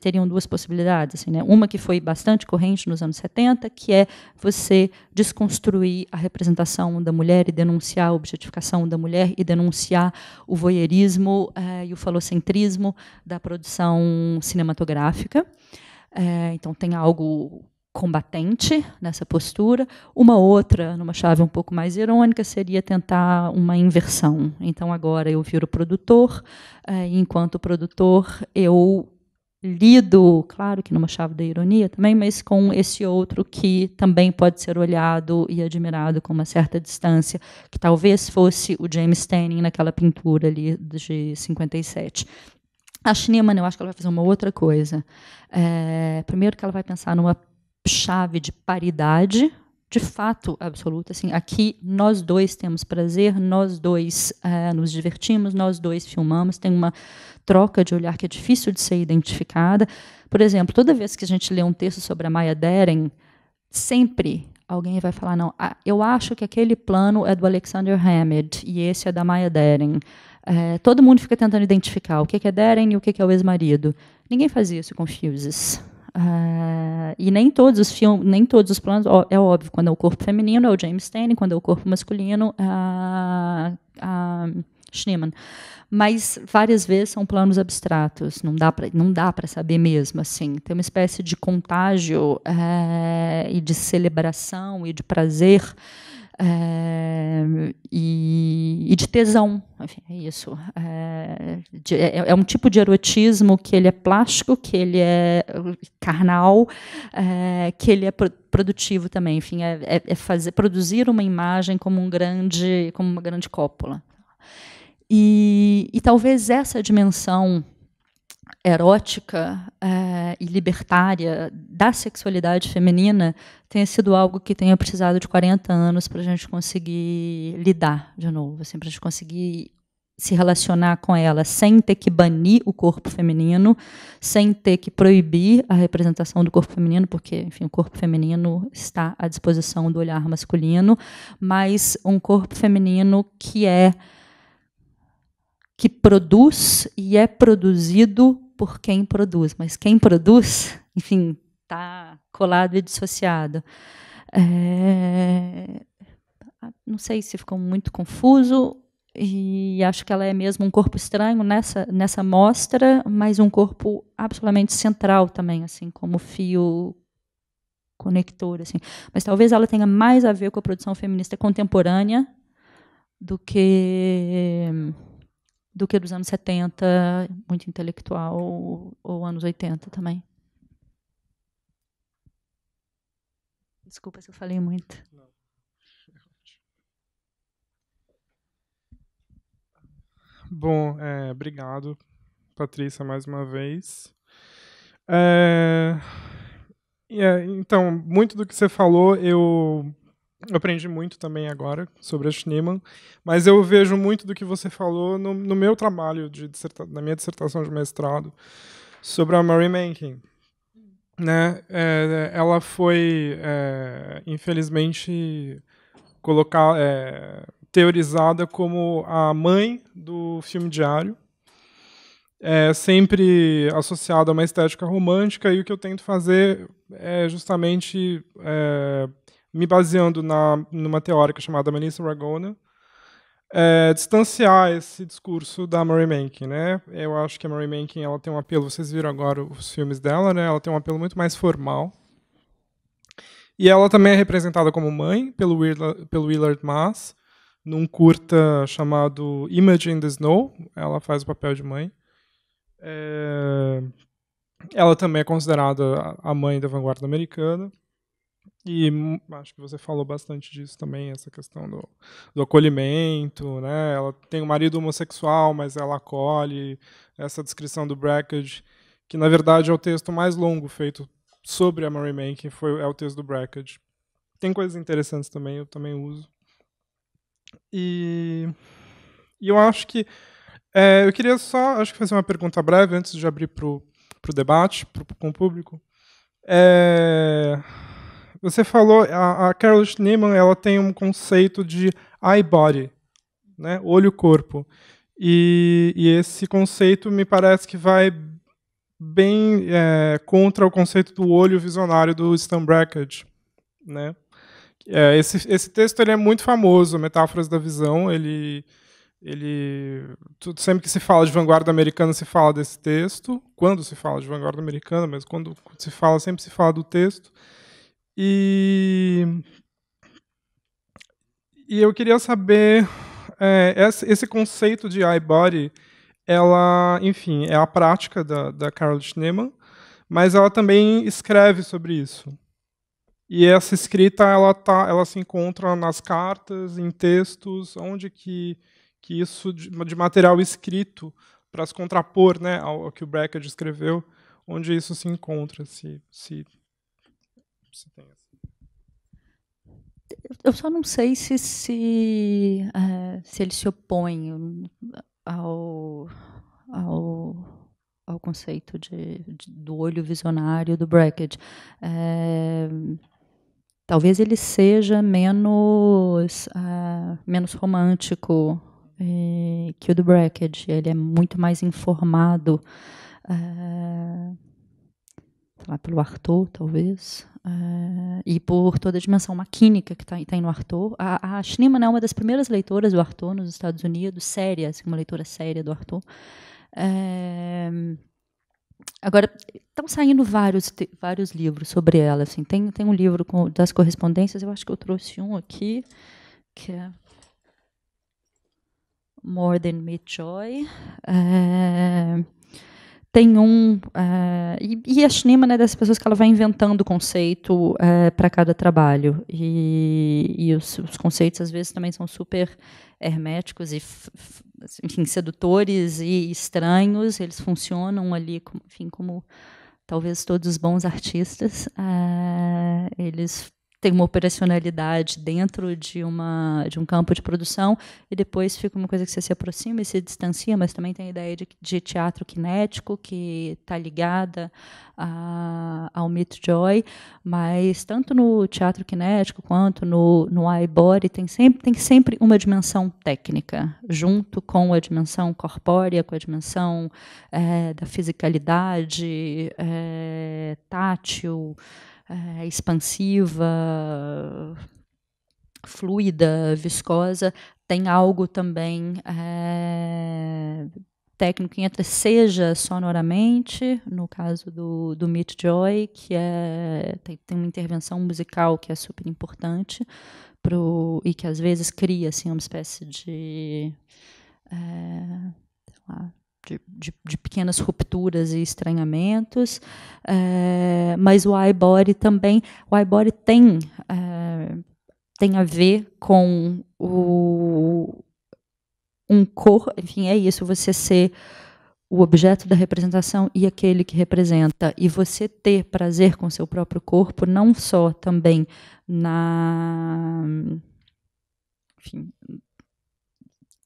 teriam duas possibilidades, assim, né? Uma que foi bastante corrente nos anos 70, que é você desconstruir a representação da mulher e denunciar a objetificação da mulher e denunciar o voyeurismo eh, e o falocentrismo da produção cinematográfica. É, então tem algo combatente nessa postura. Uma outra, numa chave um pouco mais irônica, seria tentar uma inversão. Então agora eu viro produtor, eh, enquanto produtor eu lido, claro que numa chave da ironia também, mas com esse outro que também pode ser olhado e admirado com uma certa distância, que talvez fosse o James Tanning naquela pintura ali de 57. A Schneemann, eu acho que ela vai fazer uma outra coisa. É, primeiro que ela vai pensar numa chave de paridade, de fato absoluta. Assim, aqui nós dois temos prazer, nós dois é, nos divertimos, nós dois filmamos, tem uma troca de olhar que é difícil de ser identificada. Por exemplo, toda vez que a gente lê um texto sobre a Maya Deren, sempre alguém vai falar, não, eu acho que aquele plano é do Alexander Hammett e esse é da Maya Deren. É, todo mundo fica tentando identificar o que é Deren e o que é o ex-marido. Ninguém faz isso com Fuses. Uh, e nem todos os filmes, nem todos os planos, ó, é óbvio, quando é o corpo feminino é o James Stanley, quando é o corpo masculino é ah, a, ah, Schneemann. Mas várias vezes são planos abstratos, não dá para não dá para saber mesmo assim. Tem uma espécie de contágio eh, e de celebração e de prazer é, e, e, de tesão. Enfim, é isso. É, de, é, é, um tipo de erotismo que ele é plástico, que ele é eh, carnal, que ele é pro, produtivo também. Enfim, é, é, é, fazer, produzir uma imagem como um grande, como uma grande cópula. E, e talvez essa dimensão erótica é, e libertária da sexualidade feminina tenha sido algo que tenha precisado de 40 anos para a gente conseguir lidar de novo, assim, para a gente conseguir se relacionar com ela sem ter que banir o corpo feminino, sem ter que proibir a representação do corpo feminino, porque, enfim, o corpo feminino está à disposição do olhar masculino, mas um corpo feminino que é que produz e é produzido por quem produz, mas quem produz, enfim, está colado e dissociado. É, não sei se ficou muito confuso e acho que ela é mesmo um corpo estranho nessa nessa mostra, mas um corpo absolutamente central também, assim como fio conector, assim. Mas talvez ela tenha mais a ver com a produção feminista contemporânea do que do que dos anos 70, muito intelectual, ou, ou anos 80 também. Desculpa se eu falei muito. Não. Bom, é, obrigado, Patrícia, mais uma vez. É, é, então, muito do que você falou eu eu aprendi muito também agora sobre a Schneemann, mas eu vejo muito do que você falou no, no meu trabalho, de na minha dissertação de mestrado, sobre a Mary Mankin. Né? É, ela foi, é, infelizmente, colocar, é, teorizada como a mãe do filme diário, é, sempre associada a uma estética romântica, e o que eu tento fazer é justamente é, me baseando na, numa teórica chamada Melissa Ragona, é, distanciar esse discurso da Mary Mankin, né? Eu acho que a Mary Mankin ela tem um apelo, vocês viram agora os filmes dela, né? Ela tem um apelo muito mais formal. E ela também é representada como mãe pelo Willard, pelo Willard Mass, num curta chamado Image in the Snow. Ela faz o papel de mãe. É, ela também é considerada a mãe da vanguarda americana. E acho que você falou bastante disso também, essa questão do, do acolhimento, né? Ela tem um marido homossexual, mas ela acolhe. Essa descrição do Brackage, que na verdade é o texto mais longo feito sobre a Mary May, que foi, é o texto do Brackage. Tem coisas interessantes também, eu também uso. E, e eu acho que. É, eu queria só acho que fazer uma pergunta breve antes de abrir para o debate pro, com o público. É você falou, a, a Carol Schneeman ela tem um conceito de eye body, né? olho-corpo. E, e, esse conceito me parece que vai bem é, contra o conceito do olho visionário do Stan Brackett. Né? É, esse, esse texto ele é muito famoso, Metáforas da Visão. Ele, ele tudo, sempre que se fala de vanguarda americana se fala desse texto. Quando se fala de vanguarda americana, mas quando se fala sempre se fala do texto. E, e eu queria saber é, esse conceito de iBody, ela, enfim, é a prática da, da Carol Schneemann, mas ela também escreve sobre isso. E essa escrita, ela tá, ela se encontra nas cartas, em textos, onde que, que isso de, de material escrito para se contrapor, né, ao, ao que o Brackett escreveu, onde isso se encontra, se, se você tem assim? Eu só não sei se se, uh, se ele se opõe ao, ao ao conceito de, de, do olho visionário do Brackett. É, talvez ele seja menos, uh, menos romântico que o do Brackett. Ele é muito mais informado, uh, lá, pelo Arthur, talvez uh, e por toda a dimensão maquínica que está tá, tá no Arthur. A, a Schneemann é uma das primeiras leitoras do Arthur nos Estados Unidos, séria, assim, uma leitora séria do Arthur. Ah, agora, estão saindo vários, vários livros sobre ela. Assim. Tem, tem um livro com, das correspondências, eu acho que eu trouxe um aqui, que é More Than Me Joy. É, ah, tem um. Uh, e, e, a Schneemann é né, dessas pessoas que ela vai inventando conceito uh, eh, para cada trabalho. E, e os, os, conceitos, às vezes, também são super herméticos e, enfim, sedutores e estranhos. Eles funcionam ali, como, enfim, como talvez todos os bons artistas. Uh, eles tem uma operacionalidade dentro de, uma, de um campo de produção, e depois fica uma coisa que você se aproxima e se distancia, mas também tem a ideia de, de teatro cinético, que está ligada a, ao Meet Joy, mas tanto no teatro cinético quanto no, no iBody tem sempre, tem sempre uma dimensão técnica, junto com a dimensão corpórea, com a dimensão é, da fisicalidade, é, tátil, é, expansiva, fluida, viscosa, tem algo também é, técnico que entra, seja sonoramente, no caso do, do Meet Joy, que é, tem, tem uma intervenção musical que é super importante e que às vezes cria assim, uma espécie de. É, lá, de, de, de pequenas rupturas e estranhamentos, é, mas o iBody também, o iBody tem, é, tem a ver com o, um corpo, enfim, é isso, você ser o objeto da representação e aquele que representa. E você ter prazer com seu próprio corpo, não só também na. Enfim,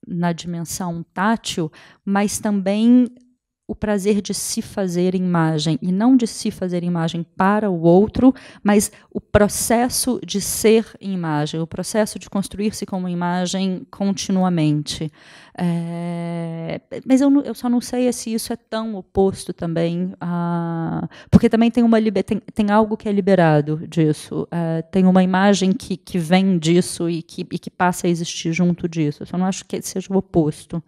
na dimensão tátil, mas também o prazer de se fazer imagem e não de se fazer imagem para o outro, mas o processo de ser imagem, o processo de construir-se como imagem continuamente. É, mas eu, eu, só não sei se isso é tão oposto também, a, porque também tem uma tem, tem algo que é liberado disso, é, tem uma imagem que, que vem disso e que, e que passa a existir junto disso. Eu só não acho que seja o oposto.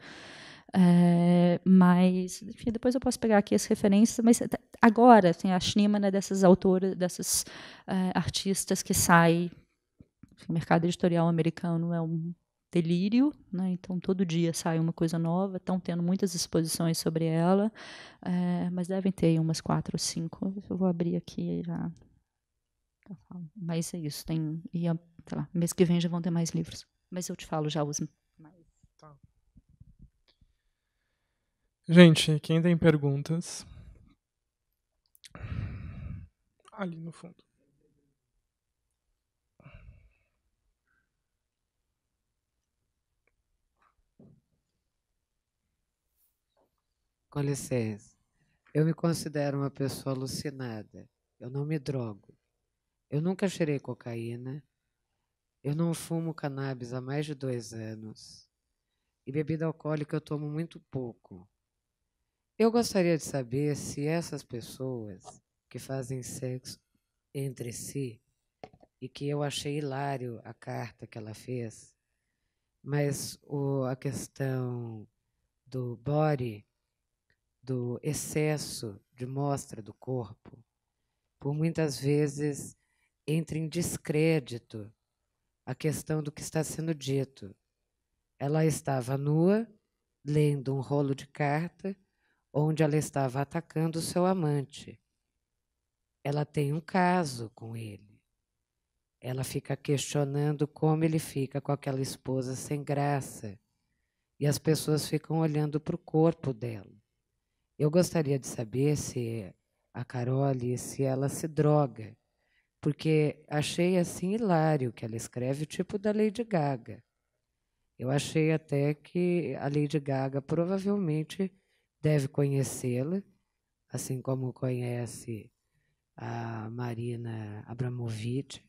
É, mas, enfim, depois eu posso pegar aqui as referências, mas agora, assim, a Schneemann é dessas autoras, dessas é, artistas que saem. O mercado editorial americano é um delírio, né? então todo dia sai uma coisa nova, estão tendo muitas exposições sobre ela, é, mas devem ter umas quatro ou cinco. Eu vou abrir aqui já. Mas é isso, tem. E, sei lá, mês que vem já vão ter mais livros. Mas eu te falo já os Tá. Gente, quem tem perguntas? Ali no fundo. Com licença. Eu me considero uma pessoa alucinada. Eu não me drogo. Eu nunca cheirei cocaína. Eu não fumo cannabis há mais de dois anos. E bebida alcoólica eu tomo muito pouco. Eu gostaria de saber se essas pessoas que fazem sexo entre si, e que eu achei hilário a carta que ela fez, mas o, a questão do body, do excesso de mostra do corpo, por muitas vezes entra em descrédito a questão do que está sendo dito. Ela estava nua, lendo um rolo de carta onde ela estava atacando seu amante. Ela tem um caso com ele. Ela fica questionando como ele fica com aquela esposa sem graça. E as pessoas ficam olhando para o corpo dela. Eu gostaria de saber se a Carole, se ela se droga, porque achei assim hilário que ela escreve o tipo da Lady Gaga. Eu achei até que a Lady Gaga provavelmente deve conhecê-la, assim como conhece a Marina Abramovic.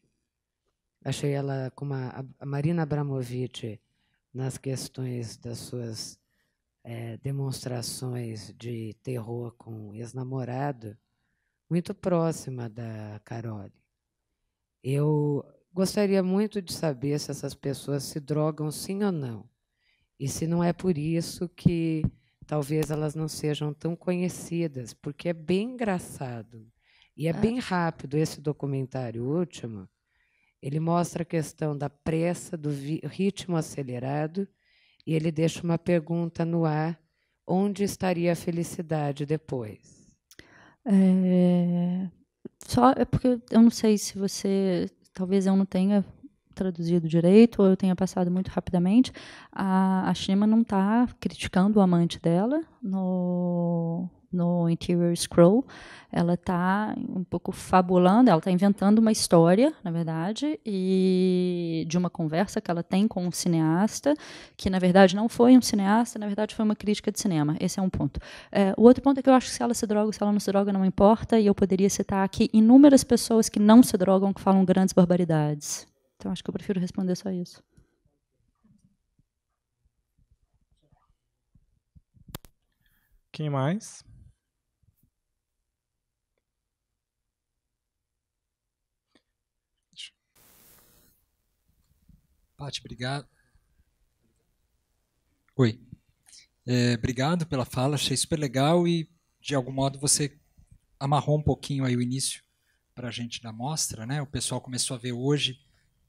Achei ela como a Marina Abramovic nas questões das suas é, demonstrações de terror com ex-namorado, muito próxima da Carole. Eu gostaria muito de saber se essas pessoas se drogam sim ou não. E se não é por isso que talvez elas não sejam tão conhecidas, porque é bem engraçado e é, é. bem rápido esse documentário último. Ele mostra a questão da pressa, do ritmo acelerado, e ele deixa uma pergunta no ar: onde estaria a felicidade depois? É, só é porque eu não sei se você, talvez eu não tenha traduzido direito ou eu tenha passado muito rapidamente, a, a Shima não está criticando o amante dela no, no Interior Scroll. Ela está um pouco fabulando, ela está inventando uma história, na verdade, e de uma conversa que ela tem com um cineasta, que na verdade não foi um cineasta, na verdade foi uma crítica de cinema. Esse é um ponto. É, o outro ponto é que eu acho que se ela se droga ou se ela não se droga, não importa, e eu poderia citar aqui inúmeras pessoas que não se drogam, que falam grandes barbaridades. Então acho que eu prefiro responder só isso. Quem mais? Paty, obrigado. Oi. É, obrigado pela fala, achei super legal e, de algum modo, você amarrou um pouquinho aí o início para a gente da mostra, né? O pessoal começou a ver hoje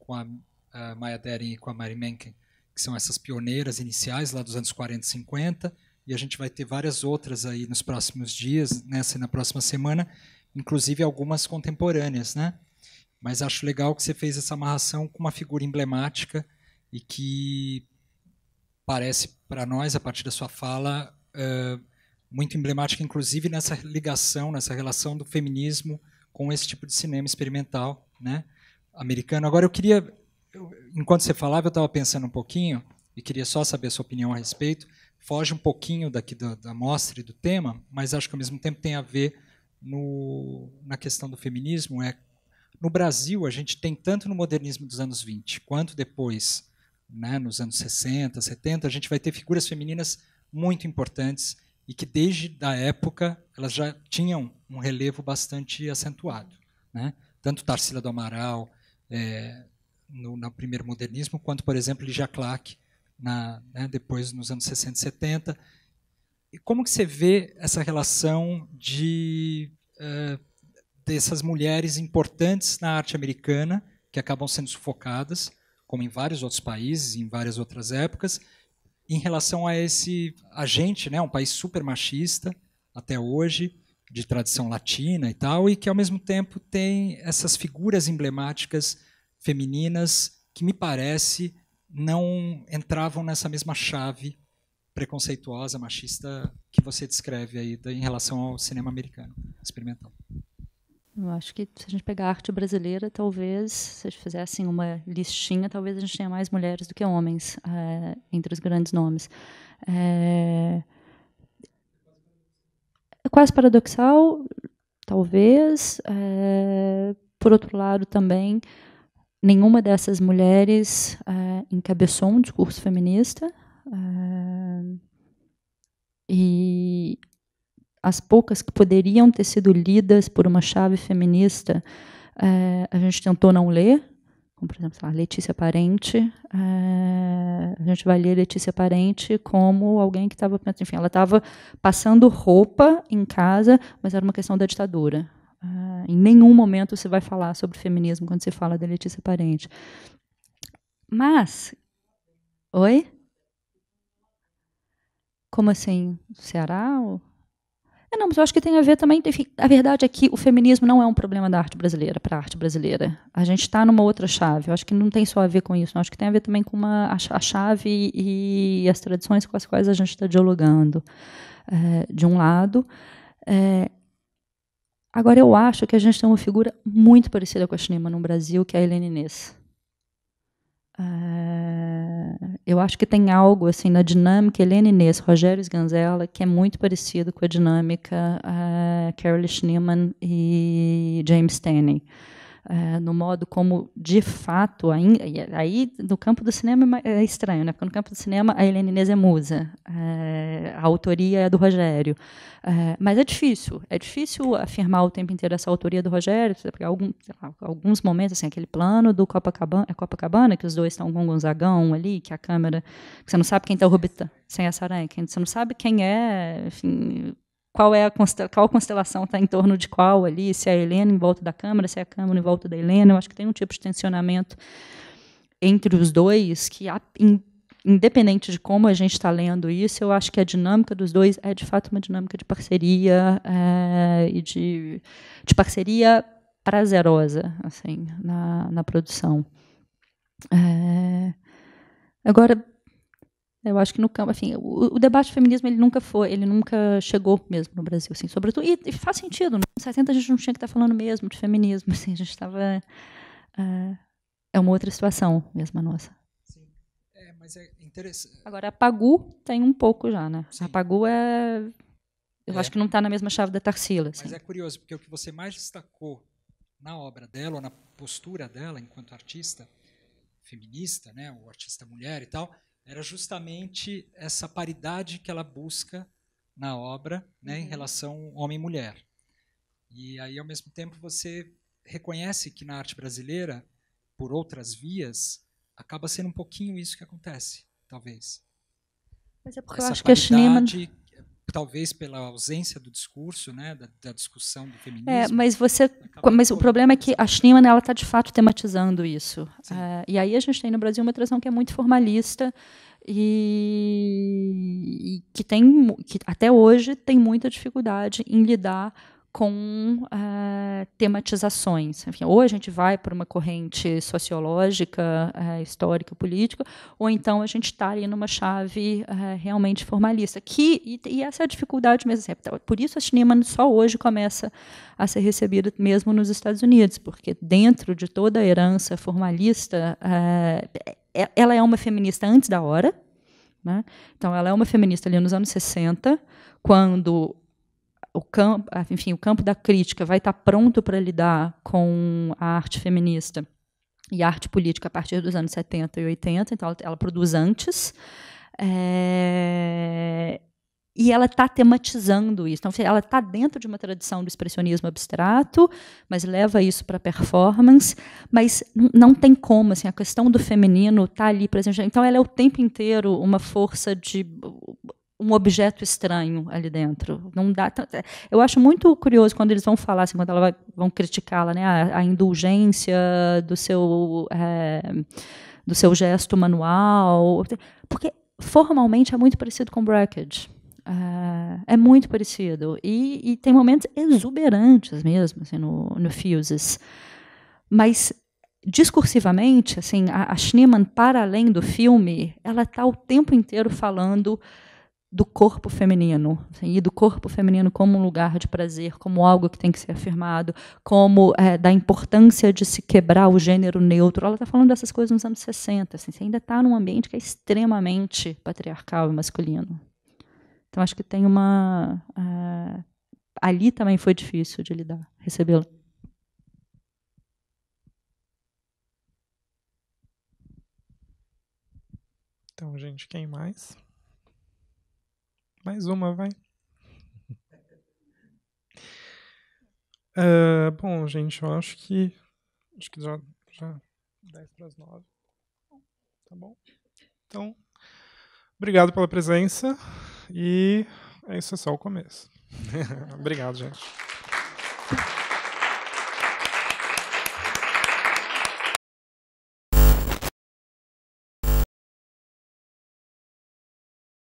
com a, a Maya Deren e com a Mary Mencken, que são essas pioneiras iniciais lá dos anos 40 e 50, e a gente vai ter várias outras aí nos próximos dias, nessa e na próxima semana, inclusive algumas contemporâneas, né? Mas acho legal que você fez essa amarração com uma figura emblemática e que parece para nós, a partir da sua fala, uh, muito emblemática, inclusive nessa ligação, nessa relação do feminismo com esse tipo de cinema experimental, né? americano. Agora, eu queria, enquanto você falava, eu estava pensando um pouquinho e queria só saber a sua opinião a respeito. Foge um pouquinho daqui da, da mostra e do tema, mas acho que ao mesmo tempo tem a ver no, na questão do feminismo. É no Brasil a gente tem tanto no modernismo dos anos 20 quanto depois, né, nos anos 60, 70, a gente vai ter figuras femininas muito importantes e que desde a época elas já tinham um relevo bastante acentuado, né? Tanto Tarsila do Amaral, é, no, no, primeiro modernismo, quanto, por exemplo, Ligia Clark, na, né, depois nos anos 60 e 70. E como que você vê essa relação de uh, dessas mulheres importantes na arte americana, que acabam sendo sufocadas, como em vários outros países, em várias outras épocas, em relação a esse agente, né, um país super machista até hoje, de tradição latina e tal, e que ao mesmo tempo tem essas figuras emblemáticas femininas que me parece não entravam nessa mesma chave preconceituosa, machista que você descreve aí em relação ao cinema americano experimental. Eu acho que se a gente pegar a arte brasileira, talvez, se a gente fizesse assim, uma listinha, talvez a gente tenha mais mulheres do que homens é, entre os grandes nomes. É, é quase paradoxal, talvez. É, por outro lado, também, nenhuma dessas mulheres é, encabeçou um discurso feminista. É, e as poucas que poderiam ter sido lidas por uma chave feminista, é, a gente tentou não ler, como por exemplo, a Letícia Parente, é, a gente vai ler Letícia Parente como alguém que estava, enfim, ela estava passando roupa em casa, mas era uma questão da ditadura. É, em nenhum momento você vai falar sobre feminismo quando você fala da Letícia Parente. Mas, oi? Como assim, Ceará? Ou? É, não, mas eu acho que tem a ver também. Enfim, a verdade é que o feminismo não é um problema da arte brasileira, para a arte brasileira. A gente está numa outra chave. Eu acho que não tem só a ver com isso. Eu acho que tem a ver também com uma, a chave e as tradições com as quais a gente está dialogando, é, de um lado. É, agora, eu acho que a gente tem uma figura muito parecida com a cinema no Brasil, que é a Helene É, eu acho que tem algo assim na dinâmica Helena Inês, Rogério Sganzella, que é muito parecido com a dinâmica uh, Carol Schneeman e James Tenney. Eh, no modo como, de fato, ainda aí, no campo do cinema é, é estranho, né? Porque no campo do cinema a Helena Inês é musa, eh, a autoria é do Rogério. Eh, mas é difícil, é difícil afirmar o tempo inteiro essa autoria do Rogério, porque algum, lá, alguns momentos, assim, aquele plano do Copacabana, é Copacabana, que os dois estão com o Gonzagão ali, que a câmera, que você não sabe quem está rubita sem a aranha, você não sabe quem é, enfim qual é a constel qual constelação está em torno de qual ali, se é a Helena em volta da Câmara, se é a Câmara em volta da Helena. Eu acho que tem um tipo de tensionamento entre os dois que, independente de como a gente está lendo isso, eu acho que a dinâmica dos dois é de fato uma dinâmica de parceria é, e de, de parceria prazerosa assim na, na produção. É, agora eu acho que no campo, enfim, assim, o, o debate de feminismo ele nunca foi, ele nunca chegou mesmo no Brasil, assim, sobretudo. E, e faz sentido, nos né? 70 a gente não tinha que estar tá falando mesmo de feminismo, assim, a gente estava. Uh, ah, é uma outra situação mesmo a nossa. Sim. É, mas é interessante. Agora, a Pagu tem um pouco já, né? Sim. A Pagu é. Eu é. acho que não está na mesma chave da Tarsila. Assim. Mas é curioso, porque o que você mais destacou na obra dela, ou na postura dela enquanto artista feminista, né, ou artista mulher e tal, era justamente essa paridade que ela busca na obra, né, uhum. em relação homem e mulher. E aí, ao mesmo tempo, você reconhece que na arte brasileira, por outras vias, acaba sendo um pouquinho isso que acontece, talvez. Mas é porque Essa eu acho que a é Schneemann talvez pela ausência do discurso, né, da, da discussão do feminismo. É, mas você, mas o problema é que a Schliemann ela está de fato tematizando isso. É, e aí a gente tem no Brasil uma tradição que é muito formalista e, e que tem, que até hoje tem muita dificuldade em lidar com uh, tematizações. Enfim, ou a gente vai para uma corrente sociológica, uh, histórica, política, ou então a gente está ali numa chave uh, realmente formalista. Que, e, e, essa é a dificuldade mesmo. Assim, é por isso a Schneemann só hoje começa a ser recebida mesmo nos Estados Unidos, porque dentro de toda a herança formalista, é, ela é uma feminista antes da hora. Né? Então, ela é uma feminista ali nos anos 60, quando o campo, ah, enfim, o campo da crítica vai estar tá pronto para lidar com a arte feminista e a arte política a partir dos anos 70 e 80, então ela, ela produz antes. É, e ela está tematizando isso. Então, ela está dentro de uma tradição do expressionismo abstrato, mas leva isso para performance, mas não tem como, assim, a questão do feminino está ali presente. Então, ela é o tempo inteiro uma força de um objeto estranho ali dentro. Não dá. É, eu acho muito curioso quando eles vão falar, assim, quando ela vai, vão criticá-la, né, a, a, indulgência do seu é, do seu gesto manual, porque formalmente é muito parecido com Brackett. É, é muito parecido. E, e, tem momentos exuberantes mesmo assim, no, no Fuses. Mas discursivamente, assim, a, a Schneemann, para além do filme, ela está o tempo inteiro falando do corpo feminino assim, e do corpo feminino como um lugar de prazer, como algo que tem que ser afirmado, como é, da importância de se quebrar o gênero neutro. Ela está falando dessas coisas nos anos 60. Assim, você ainda está num ambiente que é extremamente patriarcal e masculino. Então acho que tem uma uh, ali também foi difícil de lidar, recebê-la. Então, gente, quem mais? Mais uma, vai. Uh, bom, gente, eu acho que. Acho que já. já 10 para as 9. Tá bom? Então, obrigado pela presença. E é isso é só o começo. obrigado, gente.